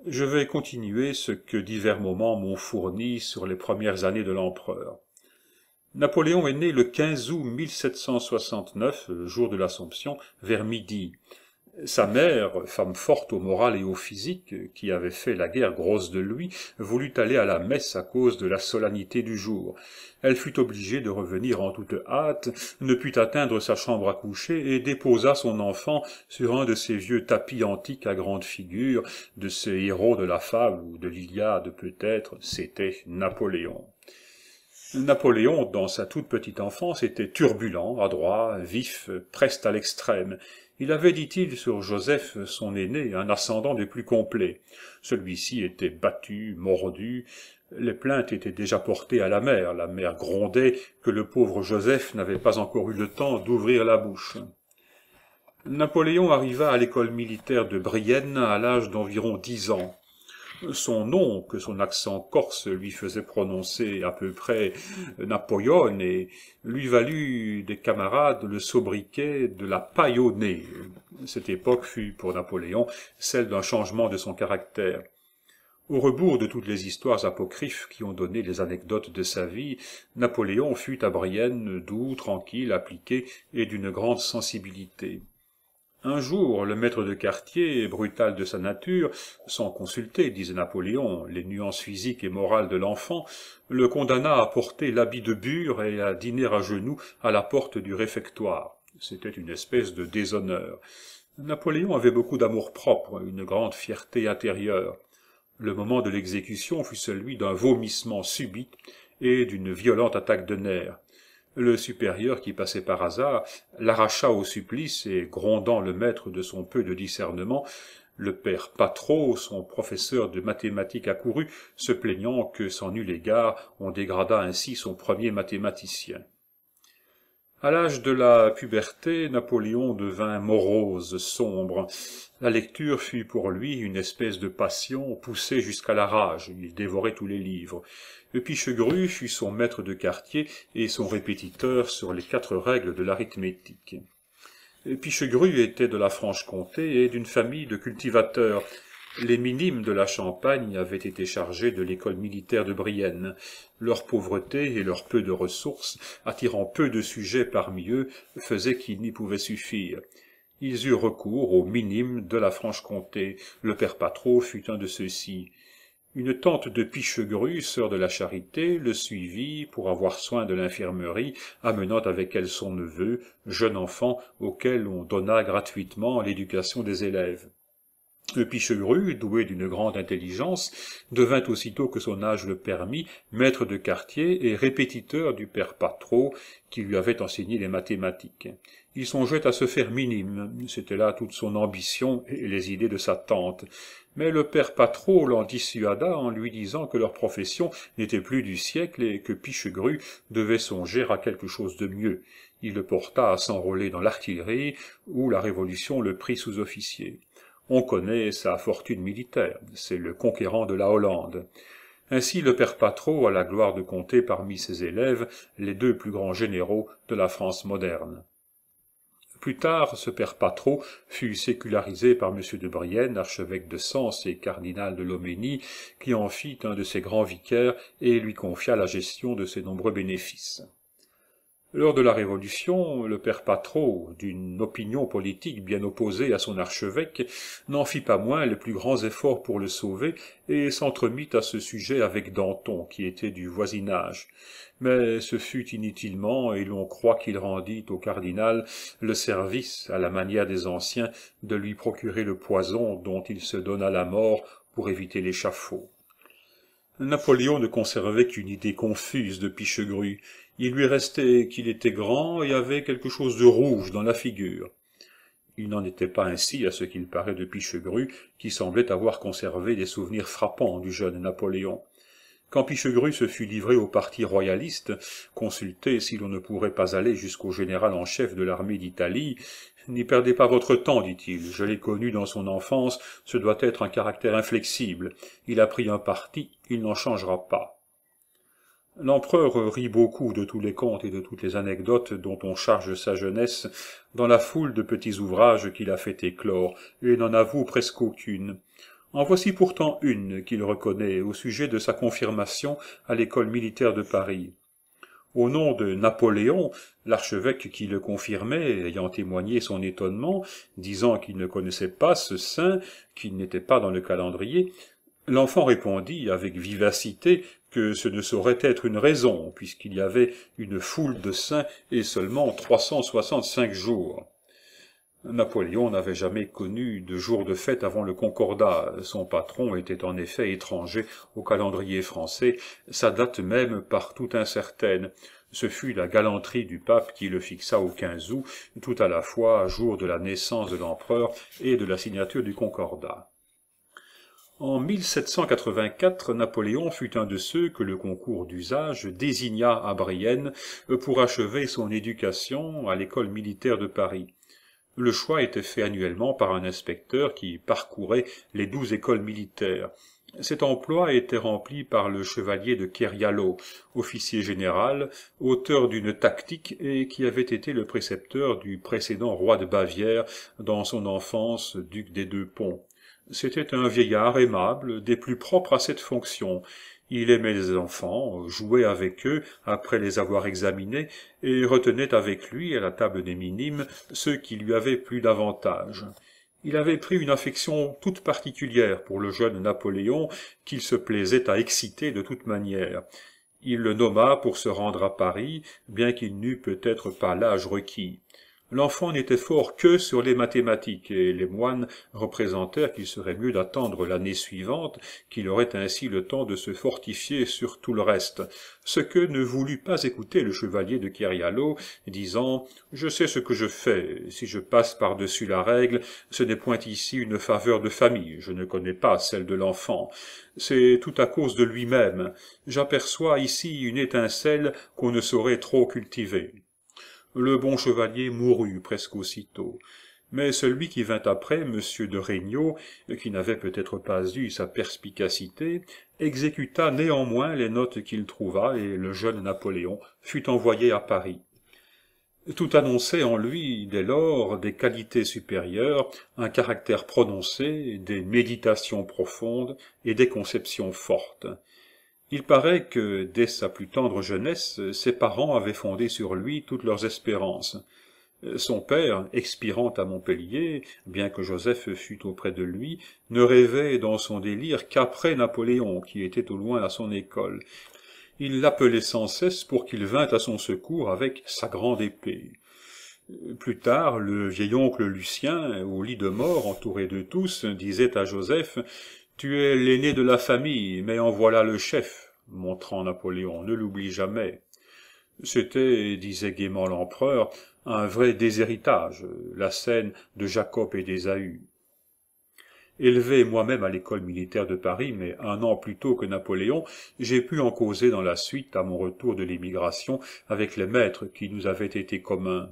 Je vais continuer ce que divers moments m'ont fourni sur les premières années de l'empereur. Napoléon est né le 15 août 1769, jour de l'Assomption, vers midi. Sa mère, femme forte au moral et au physique, qui avait fait la guerre grosse de lui, voulut aller à la messe à cause de la solennité du jour. Elle fut obligée de revenir en toute hâte, ne put atteindre sa chambre à coucher et déposa son enfant sur un de ces vieux tapis antiques à grande figure, de ces héros de la fable ou de l'Iliade peut-être, c'était Napoléon. Napoléon, dans sa toute petite enfance, était turbulent, adroit, vif, presque à l'extrême. Il avait, dit-il, sur Joseph, son aîné, un ascendant des plus complets. Celui-ci était battu, mordu, les plaintes étaient déjà portées à la mère. La mère grondait que le pauvre Joseph n'avait pas encore eu le temps d'ouvrir la bouche. Napoléon arriva à l'école militaire de Brienne à l'âge d'environ dix ans son nom que son accent corse lui faisait prononcer à peu près euh, Napoléon et lui valut des camarades le sobriquet de la paillonnée. Cette époque fut pour Napoléon celle d'un changement de son caractère. Au rebours de toutes les histoires apocryphes qui ont donné les anecdotes de sa vie, Napoléon fut à Brienne doux, tranquille, appliqué et d'une grande sensibilité. Un jour, le maître de quartier, brutal de sa nature, sans consulter, disait Napoléon, les nuances physiques et morales de l'enfant, le condamna à porter l'habit de bure et à dîner à genoux à la porte du réfectoire. C'était une espèce de déshonneur. Napoléon avait beaucoup d'amour-propre, une grande fierté intérieure. Le moment de l'exécution fut celui d'un vomissement subit et d'une violente attaque de nerfs le supérieur qui passait par hasard l'arracha au supplice et grondant le maître de son peu de discernement le père Patro, son professeur de mathématiques accourut, se plaignant que sans nul égard on dégrada ainsi son premier mathématicien. À l'âge de la puberté, Napoléon devint morose, sombre. La lecture fut pour lui une espèce de passion poussée jusqu'à la rage. Il dévorait tous les livres. Pichegru fut son maître de quartier et son répétiteur sur les quatre règles de l'arithmétique. Pichegru était de la Franche-Comté et d'une famille de cultivateurs. Les minimes de la Champagne avaient été chargés de l'école militaire de Brienne, leur pauvreté et leur peu de ressources, attirant peu de sujets parmi eux, faisaient qu'ils n'y pouvaient suffire. Ils eurent recours aux minimes de la Franche-Comté, le père Patro fut un de ceux-ci. Une tante de Pichegru, sœur de la Charité, le suivit pour avoir soin de l'infirmerie, amenant avec elle son neveu, jeune enfant auquel on donna gratuitement l'éducation des élèves le Pichegru, doué d'une grande intelligence, devint aussitôt que son âge le permit maître de quartier et répétiteur du père Patro, qui lui avait enseigné les mathématiques. Il songeait à se faire minime, c'était là toute son ambition et les idées de sa tante. Mais le père Patro l'en dissuada en lui disant que leur profession n'était plus du siècle et que Pichegru devait songer à quelque chose de mieux. Il le porta à s'enrôler dans l'artillerie, où la Révolution le prit sous-officier. On connaît sa fortune militaire, c'est le conquérant de la Hollande. Ainsi le père Patro a la gloire de compter parmi ses élèves les deux plus grands généraux de la France moderne. Plus tard, ce père Patro fut sécularisé par M. de Brienne, archevêque de Sens et cardinal de Loménie, qui en fit un de ses grands vicaires et lui confia la gestion de ses nombreux bénéfices. Lors de la Révolution, le père Patro, d'une opinion politique bien opposée à son archevêque, n'en fit pas moins les plus grands efforts pour le sauver et s'entremit à ce sujet avec Danton, qui était du voisinage. Mais ce fut inutilement, et l'on croit qu'il rendit au cardinal le service, à la manière des anciens, de lui procurer le poison dont il se donna la mort pour éviter l'échafaud. Napoléon ne conservait qu'une idée confuse de Pichegru. Il lui restait qu'il était grand et avait quelque chose de rouge dans la figure. Il n'en était pas ainsi à ce qu'il paraît de Pichegru, qui semblait avoir conservé des souvenirs frappants du jeune Napoléon. Quand Pichegru se fut livré au parti royaliste, consulté si l'on ne pourrait pas aller jusqu'au général en chef de l'armée d'Italie, N'y perdez pas votre temps, dit-il. Je l'ai connu dans son enfance. Ce doit être un caractère inflexible. Il a pris un parti. Il n'en changera pas. L'empereur rit beaucoup de tous les contes et de toutes les anecdotes dont on charge sa jeunesse dans la foule de petits ouvrages qu'il a fait éclore, et n'en avoue presque aucune. En voici pourtant une qu'il reconnaît au sujet de sa confirmation à l'école militaire de Paris. Au nom de Napoléon, l'archevêque qui le confirmait, ayant témoigné son étonnement, disant qu'il ne connaissait pas ce saint, qu'il n'était pas dans le calendrier, l'enfant répondit avec vivacité que ce ne saurait être une raison, puisqu'il y avait une foule de saints et seulement trois cent soixante-cinq jours. Napoléon n'avait jamais connu de jour de fête avant le Concordat. Son patron était en effet étranger au calendrier français, sa date même partout incertaine. Ce fut la galanterie du pape qui le fixa au 15 août, tout à la fois jour de la naissance de l'empereur et de la signature du Concordat. En 1784, Napoléon fut un de ceux que le concours d'usage désigna à Brienne pour achever son éducation à l'école militaire de Paris. Le choix était fait annuellement par un inspecteur qui parcourait les douze écoles militaires. Cet emploi était rempli par le chevalier de Kerialo, officier général, auteur d'une tactique et qui avait été le précepteur du précédent roi de Bavière dans son enfance duc des Deux-Ponts. C'était un vieillard aimable, des plus propres à cette fonction. Il aimait les enfants, jouait avec eux après les avoir examinés, et retenait avec lui, à la table des minimes, ceux qui lui avaient plus davantage. Il avait pris une affection toute particulière pour le jeune Napoléon, qu'il se plaisait à exciter de toute manière. Il le nomma pour se rendre à Paris, bien qu'il n'eût peut-être pas l'âge requis l'enfant n'était fort que sur les mathématiques, et les moines représentèrent qu'il serait mieux d'attendre l'année suivante, qu'il aurait ainsi le temps de se fortifier sur tout le reste, ce que ne voulut pas écouter le chevalier de Kyriallo disant « Je sais ce que je fais, si je passe par-dessus la règle, ce n'est point ici une faveur de famille, je ne connais pas celle de l'enfant, c'est tout à cause de lui-même, j'aperçois ici une étincelle qu'on ne saurait trop cultiver. » le bon chevalier mourut presque aussitôt. Mais celui qui vint après, M. de Regnault, qui n'avait peut-être pas eu sa perspicacité, exécuta néanmoins les notes qu'il trouva, et le jeune Napoléon fut envoyé à Paris. Tout annonçait en lui, dès lors, des qualités supérieures, un caractère prononcé, des méditations profondes et des conceptions fortes. Il paraît que, dès sa plus tendre jeunesse, ses parents avaient fondé sur lui toutes leurs espérances. Son père, expirant à Montpellier, bien que Joseph fût auprès de lui, ne rêvait dans son délire qu'après Napoléon, qui était au loin à son école. Il l'appelait sans cesse pour qu'il vînt à son secours avec sa grande épée. Plus tard, le vieil oncle Lucien, au lit de mort, entouré de tous, disait à Joseph tu es l'aîné de la famille mais en voilà le chef montrant napoléon ne l'oublie jamais c'était disait gaiement l'empereur un vrai déshéritage la scène de jacob et d'ésaü élevé moi-même à l'école militaire de paris mais un an plus tôt que napoléon j'ai pu en causer dans la suite à mon retour de l'émigration avec les maîtres qui nous avaient été communs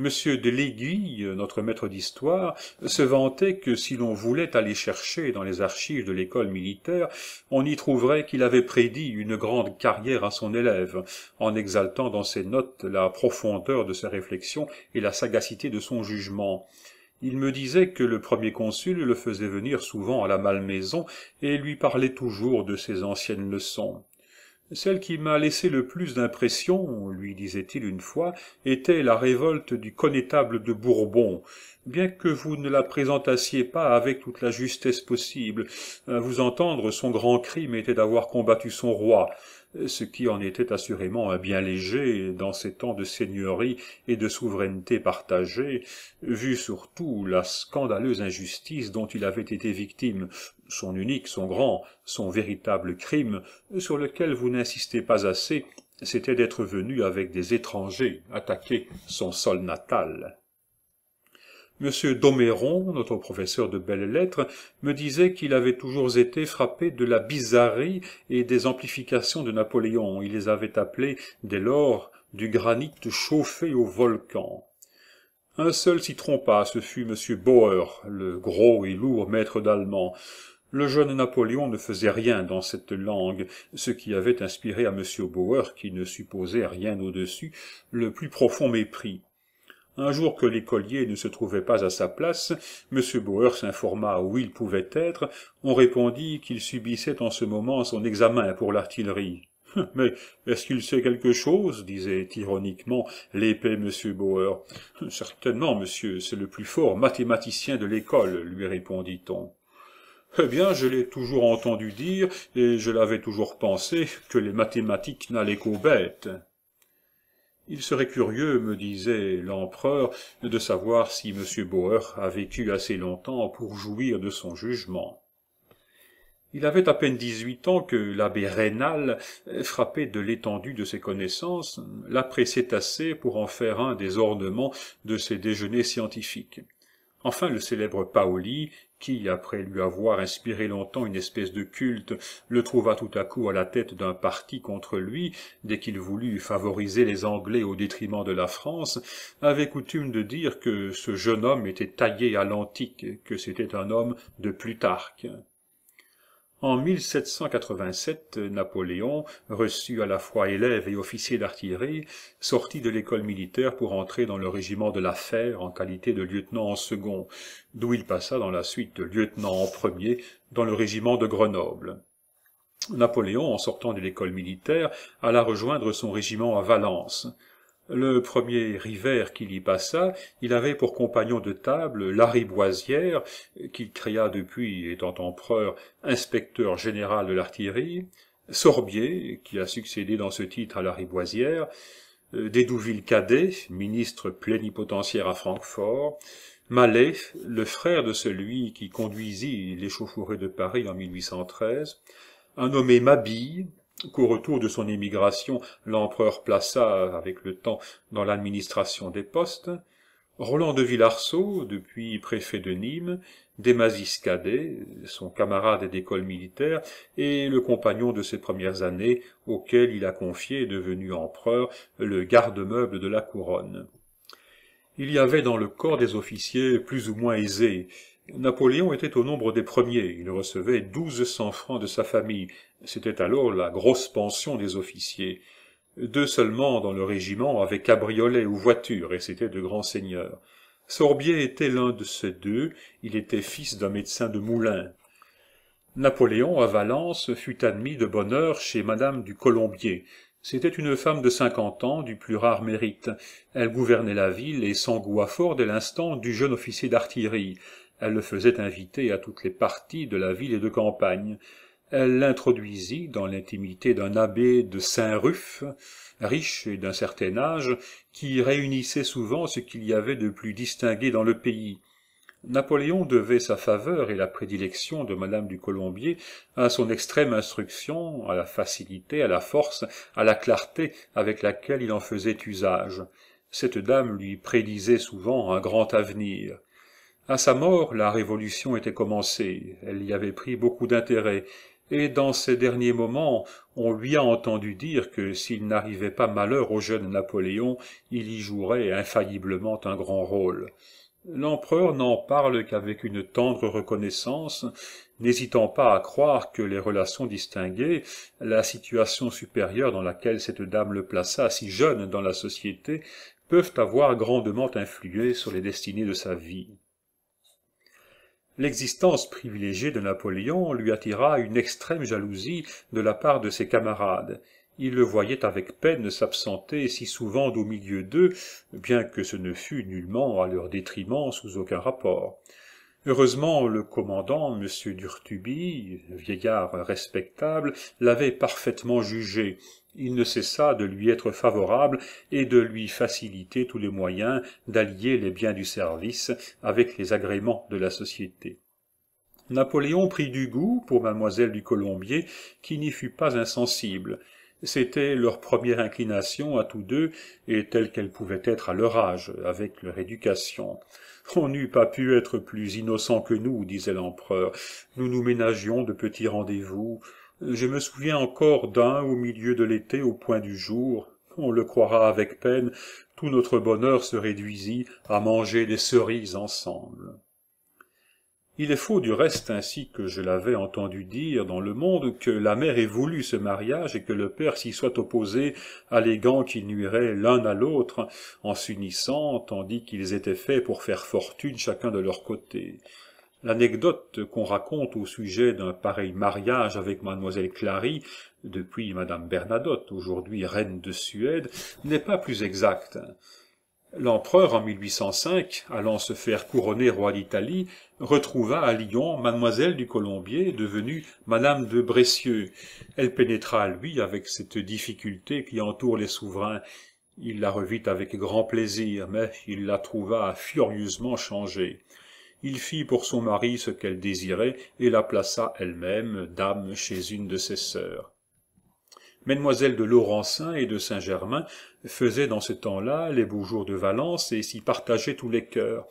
Monsieur de L'Aiguille, notre maître d'histoire, se vantait que si l'on voulait aller chercher dans les archives de l'école militaire, on y trouverait qu'il avait prédit une grande carrière à son élève, en exaltant dans ses notes la profondeur de ses réflexions et la sagacité de son jugement. Il me disait que le premier consul le faisait venir souvent à la Malmaison et lui parlait toujours de ses anciennes leçons. Celle qui m'a laissé le plus d'impression, lui disait-il une fois, était la révolte du connétable de Bourbon, bien que vous ne la présentassiez pas avec toute la justesse possible. À vous entendre, son grand crime était d'avoir combattu son roi ce qui en était assurément un bien léger dans ces temps de seigneurie et de souveraineté partagée, vu surtout la scandaleuse injustice dont il avait été victime, son unique, son grand, son véritable crime, sur lequel vous n'insistez pas assez, c'était d'être venu avec des étrangers attaquer son sol natal. M. Doméron, notre professeur de belles-lettres, me disait qu'il avait toujours été frappé de la bizarrerie et des amplifications de Napoléon. Il les avait appelées, dès lors, du granit chauffé au volcan. Un seul s'y trompa, ce fut M. Bauer, le gros et lourd maître d'allemand. Le jeune Napoléon ne faisait rien dans cette langue, ce qui avait inspiré à M. Bauer, qui ne supposait rien au-dessus, le plus profond mépris. Un jour que l'écolier ne se trouvait pas à sa place, M. Bauer s'informa où il pouvait être. On répondit qu'il subissait en ce moment son examen pour l'artillerie. Mais est-ce qu'il sait quelque chose disait ironiquement l'épée M. Bauer. Certainement, monsieur, c'est le plus fort mathématicien de l'école, lui répondit-on. Eh bien, je l'ai toujours entendu dire, et je l'avais toujours pensé, que les mathématiques n'allaient qu'aux bêtes. Il serait curieux, me disait l'empereur, de savoir si M. Boer a vécu assez longtemps pour jouir de son jugement. Il avait à peine dix-huit ans que l'abbé Raynal, frappé de l'étendue de ses connaissances, l'appréciait assez pour en faire un des ornements de ses déjeuners scientifiques. Enfin, le célèbre Paoli qui, après lui avoir inspiré longtemps une espèce de culte, le trouva tout à coup à la tête d'un parti contre lui, dès qu'il voulut favoriser les Anglais au détriment de la France, avait coutume de dire que ce jeune homme était taillé à l'antique, que c'était un homme de Plutarque. En 1787, Napoléon, reçu à la fois élève et officier d'artillerie, sortit de l'école militaire pour entrer dans le régiment de la en qualité de lieutenant en second, d'où il passa dans la suite de lieutenant en premier dans le régiment de Grenoble. Napoléon, en sortant de l'école militaire, alla rejoindre son régiment à Valence. Le premier river qu'il y passa, il avait pour compagnon de table Lariboisière, qu'il créa depuis, étant empereur, inspecteur général de l'artillerie, Sorbier, qui a succédé dans ce titre à Lariboisière, euh, Dédouville Cadet, ministre plénipotentiaire à Francfort, Mallet, le frère de celui qui conduisit l'échauffourée de Paris en 1813, un nommé Mabille, qu'au retour de son émigration, l'empereur plaça avec le temps dans l'administration des postes, Roland de Villarceau, depuis préfet de Nîmes, des Cadet, son camarade d'école militaire et le compagnon de ses premières années, auquel il a confié, devenu empereur, le garde-meuble de la couronne. Il y avait dans le corps des officiers plus ou moins aisés, Napoléon était au nombre des premiers. Il recevait douze cents francs de sa famille. C'était alors la grosse pension des officiers. Deux seulement dans le régiment avaient cabriolet ou voiture, et c'était de grands seigneurs. Sorbier était l'un de ces deux. Il était fils d'un médecin de Moulins. Napoléon, à Valence, fut admis de bonne heure chez madame du Colombier. C'était une femme de cinquante ans, du plus rare mérite. Elle gouvernait la ville et s'engoua fort dès l'instant du jeune officier d'artillerie elle le faisait inviter à toutes les parties de la ville et de campagne elle l'introduisit dans l'intimité d'un abbé de saint-ruf riche et d'un certain âge qui réunissait souvent ce qu'il y avait de plus distingué dans le pays napoléon devait sa faveur et la prédilection de madame du colombier à son extrême instruction à la facilité à la force à la clarté avec laquelle il en faisait usage cette dame lui prédisait souvent un grand avenir à sa mort, la Révolution était commencée, elle y avait pris beaucoup d'intérêt, et dans ses derniers moments, on lui a entendu dire que s'il n'arrivait pas malheur au jeune Napoléon, il y jouerait infailliblement un grand rôle. L'empereur n'en parle qu'avec une tendre reconnaissance, n'hésitant pas à croire que les relations distinguées, la situation supérieure dans laquelle cette dame le plaça si jeune dans la société, peuvent avoir grandement influé sur les destinées de sa vie. L'existence privilégiée de Napoléon lui attira une extrême jalousie de la part de ses camarades. Il le voyait avec peine s'absenter si souvent d'au milieu d'eux, bien que ce ne fût nullement à leur détriment sous aucun rapport. Heureusement, le commandant, M. Durtuby, vieillard respectable, l'avait parfaitement jugé, il ne cessa de lui être favorable et de lui faciliter tous les moyens d'allier les biens du service avec les agréments de la société. Napoléon prit du goût pour mademoiselle du Colombier, qui n'y fut pas insensible. C'était leur première inclination à tous deux, et telle qu'elle pouvait être à leur âge, avec leur éducation. On n'eût pas pu être plus innocent que nous, disait l'empereur. Nous nous ménagions de petits rendez-vous, je me souviens encore d'un au milieu de l'été au point du jour on le croira avec peine tout notre bonheur se réduisit à manger des cerises ensemble il est faux du reste ainsi que je l'avais entendu dire dans le monde que la mère ait voulu ce mariage et que le père s'y soit opposé alléguant qu'ils nuiraient l'un à l'autre en s'unissant tandis qu'ils étaient faits pour faire fortune chacun de leur côté L'anecdote qu'on raconte au sujet d'un pareil mariage avec mademoiselle Clary, depuis madame Bernadotte, aujourd'hui reine de Suède, n'est pas plus exacte. L'empereur, en 1805, allant se faire couronner roi d'Italie, retrouva à Lyon mademoiselle du Colombier, devenue madame de Bressieux. Elle pénétra à lui avec cette difficulté qui entoure les souverains. Il la revit avec grand plaisir, mais il la trouva furieusement changée il fit pour son mari ce qu'elle désirait et la plaça elle-même dame chez une de ses sœurs mademoiselle de laurencin et de saint-germain faisaient dans ce temps-là les beaux jours de valence et s'y partageaient tous les cœurs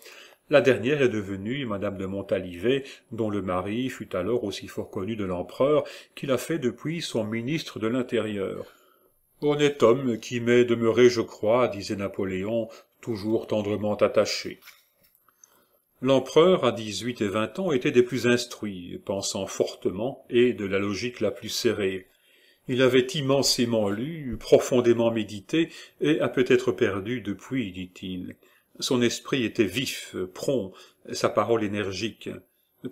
la dernière est devenue madame de montalivet dont le mari fut alors aussi fort connu de l'empereur qu'il a fait depuis son ministre de l'intérieur honnête homme qui m'est demeuré je crois disait napoléon toujours tendrement attaché L'empereur, à dix-huit et vingt ans, était des plus instruits, pensant fortement et de la logique la plus serrée. Il avait immensément lu, profondément médité, et a peut-être perdu depuis, dit-il. Son esprit était vif, prompt, sa parole énergique.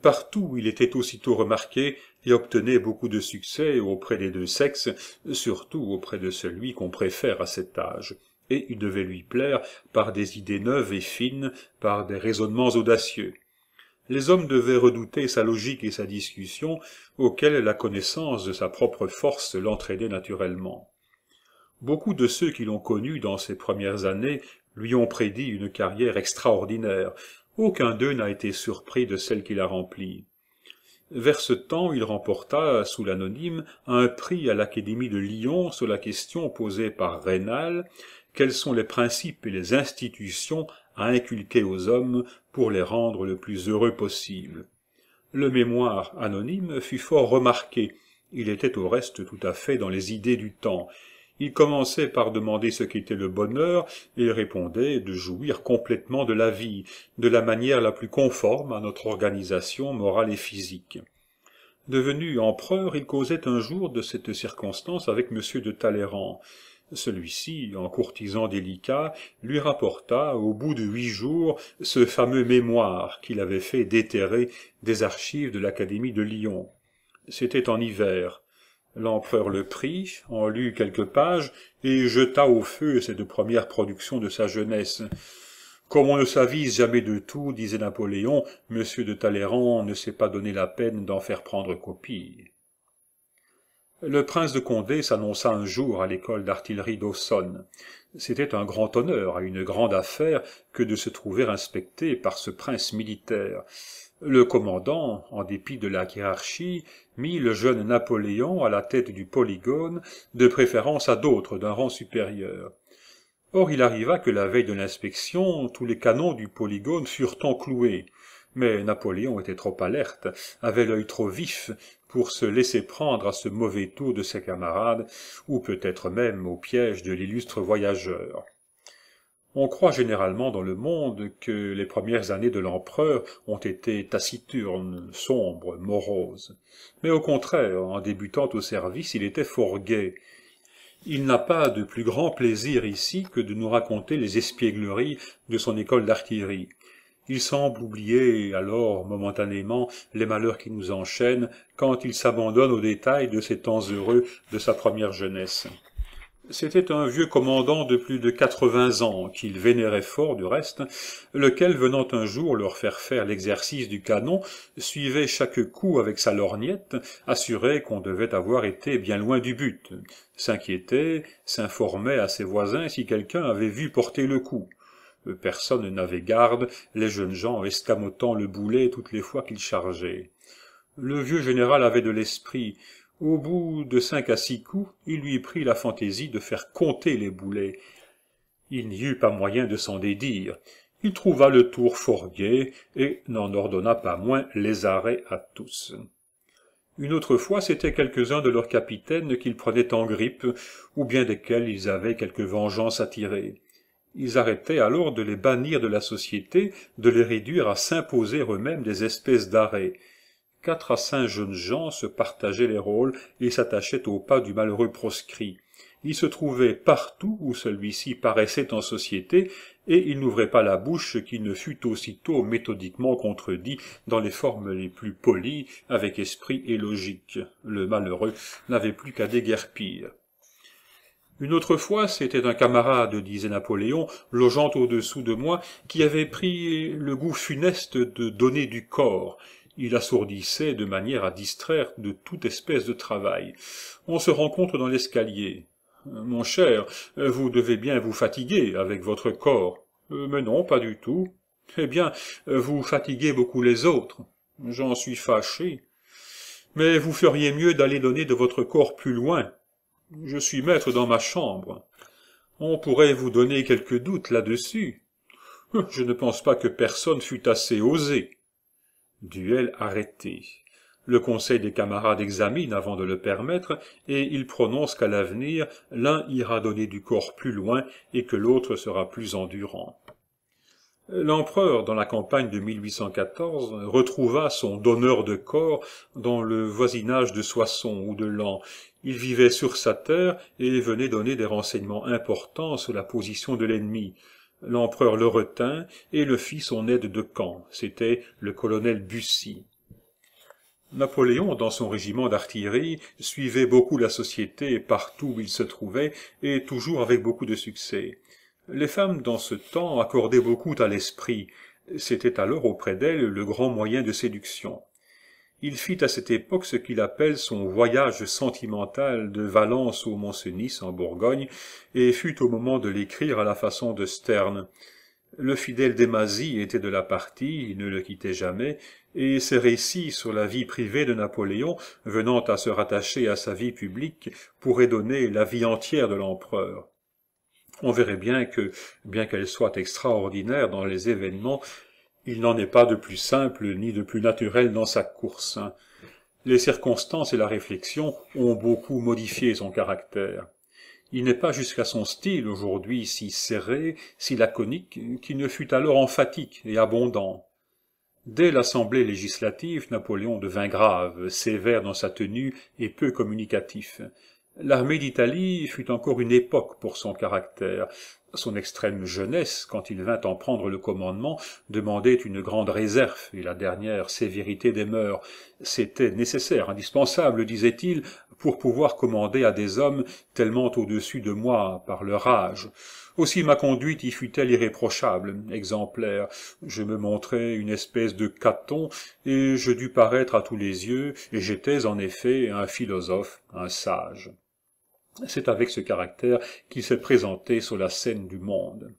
Partout il était aussitôt remarqué et obtenait beaucoup de succès auprès des deux sexes, surtout auprès de celui qu'on préfère à cet âge et il devait lui plaire par des idées neuves et fines, par des raisonnements audacieux. Les hommes devaient redouter sa logique et sa discussion, auxquelles la connaissance de sa propre force l'entraînait naturellement. Beaucoup de ceux qui l'ont connu dans ses premières années lui ont prédit une carrière extraordinaire. Aucun d'eux n'a été surpris de celle qu'il a remplie. Vers ce temps, il remporta, sous l'anonyme, un prix à l'Académie de Lyon sur la question posée par Rénal, quels sont les principes et les institutions à inculquer aux hommes pour les rendre le plus heureux possible. Le mémoire anonyme fut fort remarqué, il était au reste tout à fait dans les idées du temps. Il commençait par demander ce qu'était le bonheur, et il répondait de jouir complètement de la vie, de la manière la plus conforme à notre organisation morale et physique. Devenu empereur, il causait un jour de cette circonstance avec M. de Talleyrand. Celui-ci, en courtisan délicat, lui rapporta, au bout de huit jours, ce fameux mémoire qu'il avait fait déterrer des archives de l'Académie de Lyon. C'était en hiver. L'empereur le prit, en lut quelques pages, et jeta au feu cette première production de sa jeunesse. Comme on ne s'avise jamais de tout, disait Napoléon, M. de Talleyrand ne s'est pas donné la peine d'en faire prendre copie. Le prince de Condé s'annonça un jour à l'école d'artillerie d'Aussonne. C'était un grand honneur, à une grande affaire, que de se trouver inspecté par ce prince militaire. Le commandant, en dépit de la hiérarchie, mit le jeune Napoléon à la tête du polygone, de préférence à d'autres d'un rang supérieur. Or il arriva que la veille de l'inspection, tous les canons du polygone furent encloués, mais Napoléon était trop alerte, avait l'œil trop vif pour se laisser prendre à ce mauvais tour de ses camarades, ou peut-être même au piège de l'illustre voyageur. On croit généralement dans le monde que les premières années de l'empereur ont été taciturnes, sombres, moroses. Mais au contraire, en débutant au service, il était fort gai. Il n'a pas de plus grand plaisir ici que de nous raconter les espiègleries de son école d'artillerie il semble oublier alors momentanément les malheurs qui nous enchaînent quand il s'abandonne aux détails de ces temps heureux de sa première jeunesse. C'était un vieux commandant de plus de quatre-vingts ans, qu'il vénérait fort du reste, lequel, venant un jour leur faire faire l'exercice du canon, suivait chaque coup avec sa lorgnette, assuré qu'on devait avoir été bien loin du but, s'inquiétait, s'informait à ses voisins si quelqu'un avait vu porter le coup, Personne n'avait garde, les jeunes gens escamotant le boulet toutes les fois qu'ils chargeaient. Le vieux général avait de l'esprit. Au bout de cinq à six coups, il lui prit la fantaisie de faire compter les boulets. Il n'y eut pas moyen de s'en dédire. Il trouva le tour fort et n'en ordonna pas moins les arrêts à tous. Une autre fois, c'étaient quelques-uns de leurs capitaines qu'ils prenaient en grippe, ou bien desquels ils avaient quelque vengeance à tirer ils arrêtaient alors de les bannir de la société, de les réduire à s'imposer eux-mêmes des espèces d'arrêts. Quatre à cinq jeunes gens se partageaient les rôles et s'attachaient au pas du malheureux proscrit. Ils se trouvaient partout où celui-ci paraissait en société, et ils n'ouvraient pas la bouche qui ne fût aussitôt méthodiquement contredit dans les formes les plus polies, avec esprit et logique. Le malheureux n'avait plus qu'à déguerpir. Une autre fois, c'était un camarade, disait Napoléon, logeant au-dessous de moi, qui avait pris le goût funeste de donner du corps. Il assourdissait de manière à distraire de toute espèce de travail. On se rencontre dans l'escalier. Euh, mon cher, euh, vous devez bien vous fatiguer avec votre corps. Euh, mais non, pas du tout. Eh bien, vous fatiguez beaucoup les autres. J'en suis fâché. Mais vous feriez mieux d'aller donner de votre corps plus loin, je suis maître dans ma chambre. On pourrait vous donner quelques doutes là-dessus. Je ne pense pas que personne fût assez osé. Duel arrêté. Le conseil des camarades examine avant de le permettre, et il prononce qu'à l'avenir, l'un ira donner du corps plus loin et que l'autre sera plus endurant. L'empereur, dans la campagne de 1814, retrouva son donneur de corps dans le voisinage de Soissons ou de Lens, il vivait sur sa terre et venait donner des renseignements importants sur la position de l'ennemi. L'empereur le retint et le fit son aide de camp. C'était le colonel Bussy. Napoléon, dans son régiment d'artillerie, suivait beaucoup la société partout où il se trouvait, et toujours avec beaucoup de succès. Les femmes, dans ce temps, accordaient beaucoup à l'esprit. C'était alors auprès d'elles le grand moyen de séduction il fit à cette époque ce qu'il appelle son voyage sentimental de Valence au mont en Bourgogne, et fut au moment de l'écrire à la façon de Sterne. Le fidèle Desmazy était de la partie, il ne le quittait jamais, et ses récits sur la vie privée de Napoléon, venant à se rattacher à sa vie publique, pourraient donner la vie entière de l'empereur. On verrait bien que, bien qu'elle soit extraordinaire dans les événements, il n'en est pas de plus simple ni de plus naturel dans sa course. Les circonstances et la réflexion ont beaucoup modifié son caractère. Il n'est pas jusqu'à son style aujourd'hui si serré, si laconique, qui ne fut alors emphatique et abondant. Dès l'Assemblée législative, Napoléon devint grave, sévère dans sa tenue et peu communicatif. L'armée d'Italie fut encore une époque pour son caractère son extrême jeunesse, quand il vint en prendre le commandement, demandait une grande réserve et la dernière sévérité des mœurs. C'était nécessaire, indispensable, disait-il, pour pouvoir commander à des hommes tellement au-dessus de moi par leur âge. Aussi ma conduite y fut-elle irréprochable, exemplaire. Je me montrais une espèce de caton, et je dus paraître à tous les yeux, et j'étais en effet un philosophe, un sage. C'est avec ce caractère qu'il s'est présenté sur la scène du monde.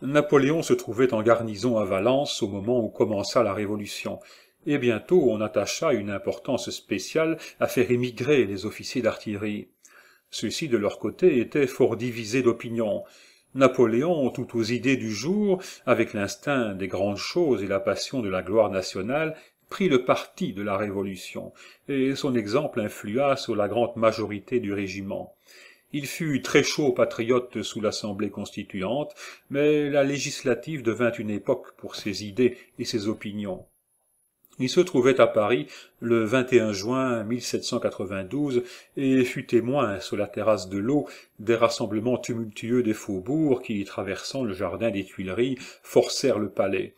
Napoléon se trouvait en garnison à Valence au moment où commença la Révolution, et bientôt on attacha une importance spéciale à faire émigrer les officiers d'artillerie. Ceux-ci, de leur côté, étaient fort divisés d'opinion. Napoléon, tout aux idées du jour, avec l'instinct des grandes choses et la passion de la gloire nationale, prit le parti de la Révolution, et son exemple influa sur la grande majorité du régiment. Il fut très chaud patriote sous l'Assemblée constituante, mais la législative devint une époque pour ses idées et ses opinions. Il se trouvait à Paris le 21 juin 1792 et fut témoin sur la terrasse de l'eau des rassemblements tumultueux des faubourgs qui, traversant le jardin des Tuileries, forcèrent le palais.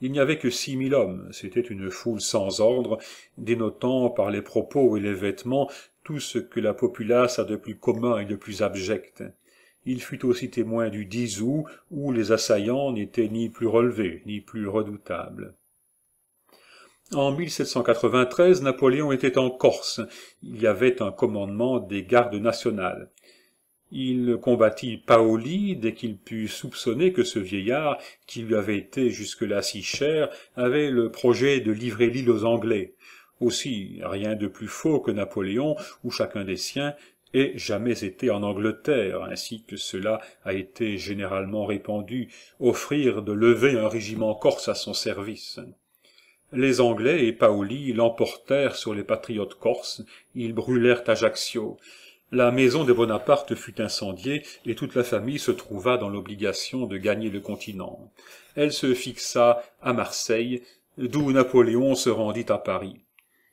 Il n'y avait que six mille hommes, c'était une foule sans ordre, dénotant par les propos et les vêtements tout ce que la populace a de plus commun et de plus abject. Il fut aussi témoin du 10 août, où les assaillants n'étaient ni plus relevés, ni plus redoutables. En 1793, Napoléon était en Corse. Il y avait un commandement des gardes nationales. Il combattit Paoli dès qu'il put soupçonner que ce vieillard, qui lui avait été jusque-là si cher, avait le projet de livrer l'île aux Anglais. Aussi, rien de plus faux que Napoléon, ou chacun des siens, ait jamais été en Angleterre, ainsi que cela a été généralement répandu, offrir de lever un régiment corse à son service. Les Anglais et Paoli l'emportèrent sur les patriotes corses, ils brûlèrent Ajaccio. La maison de Bonaparte fut incendiée et toute la famille se trouva dans l'obligation de gagner le continent. Elle se fixa à Marseille, d'où Napoléon se rendit à Paris.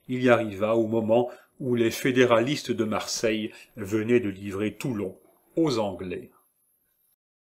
Il y arriva au moment où les fédéralistes de Marseille venaient de livrer Toulon aux Anglais.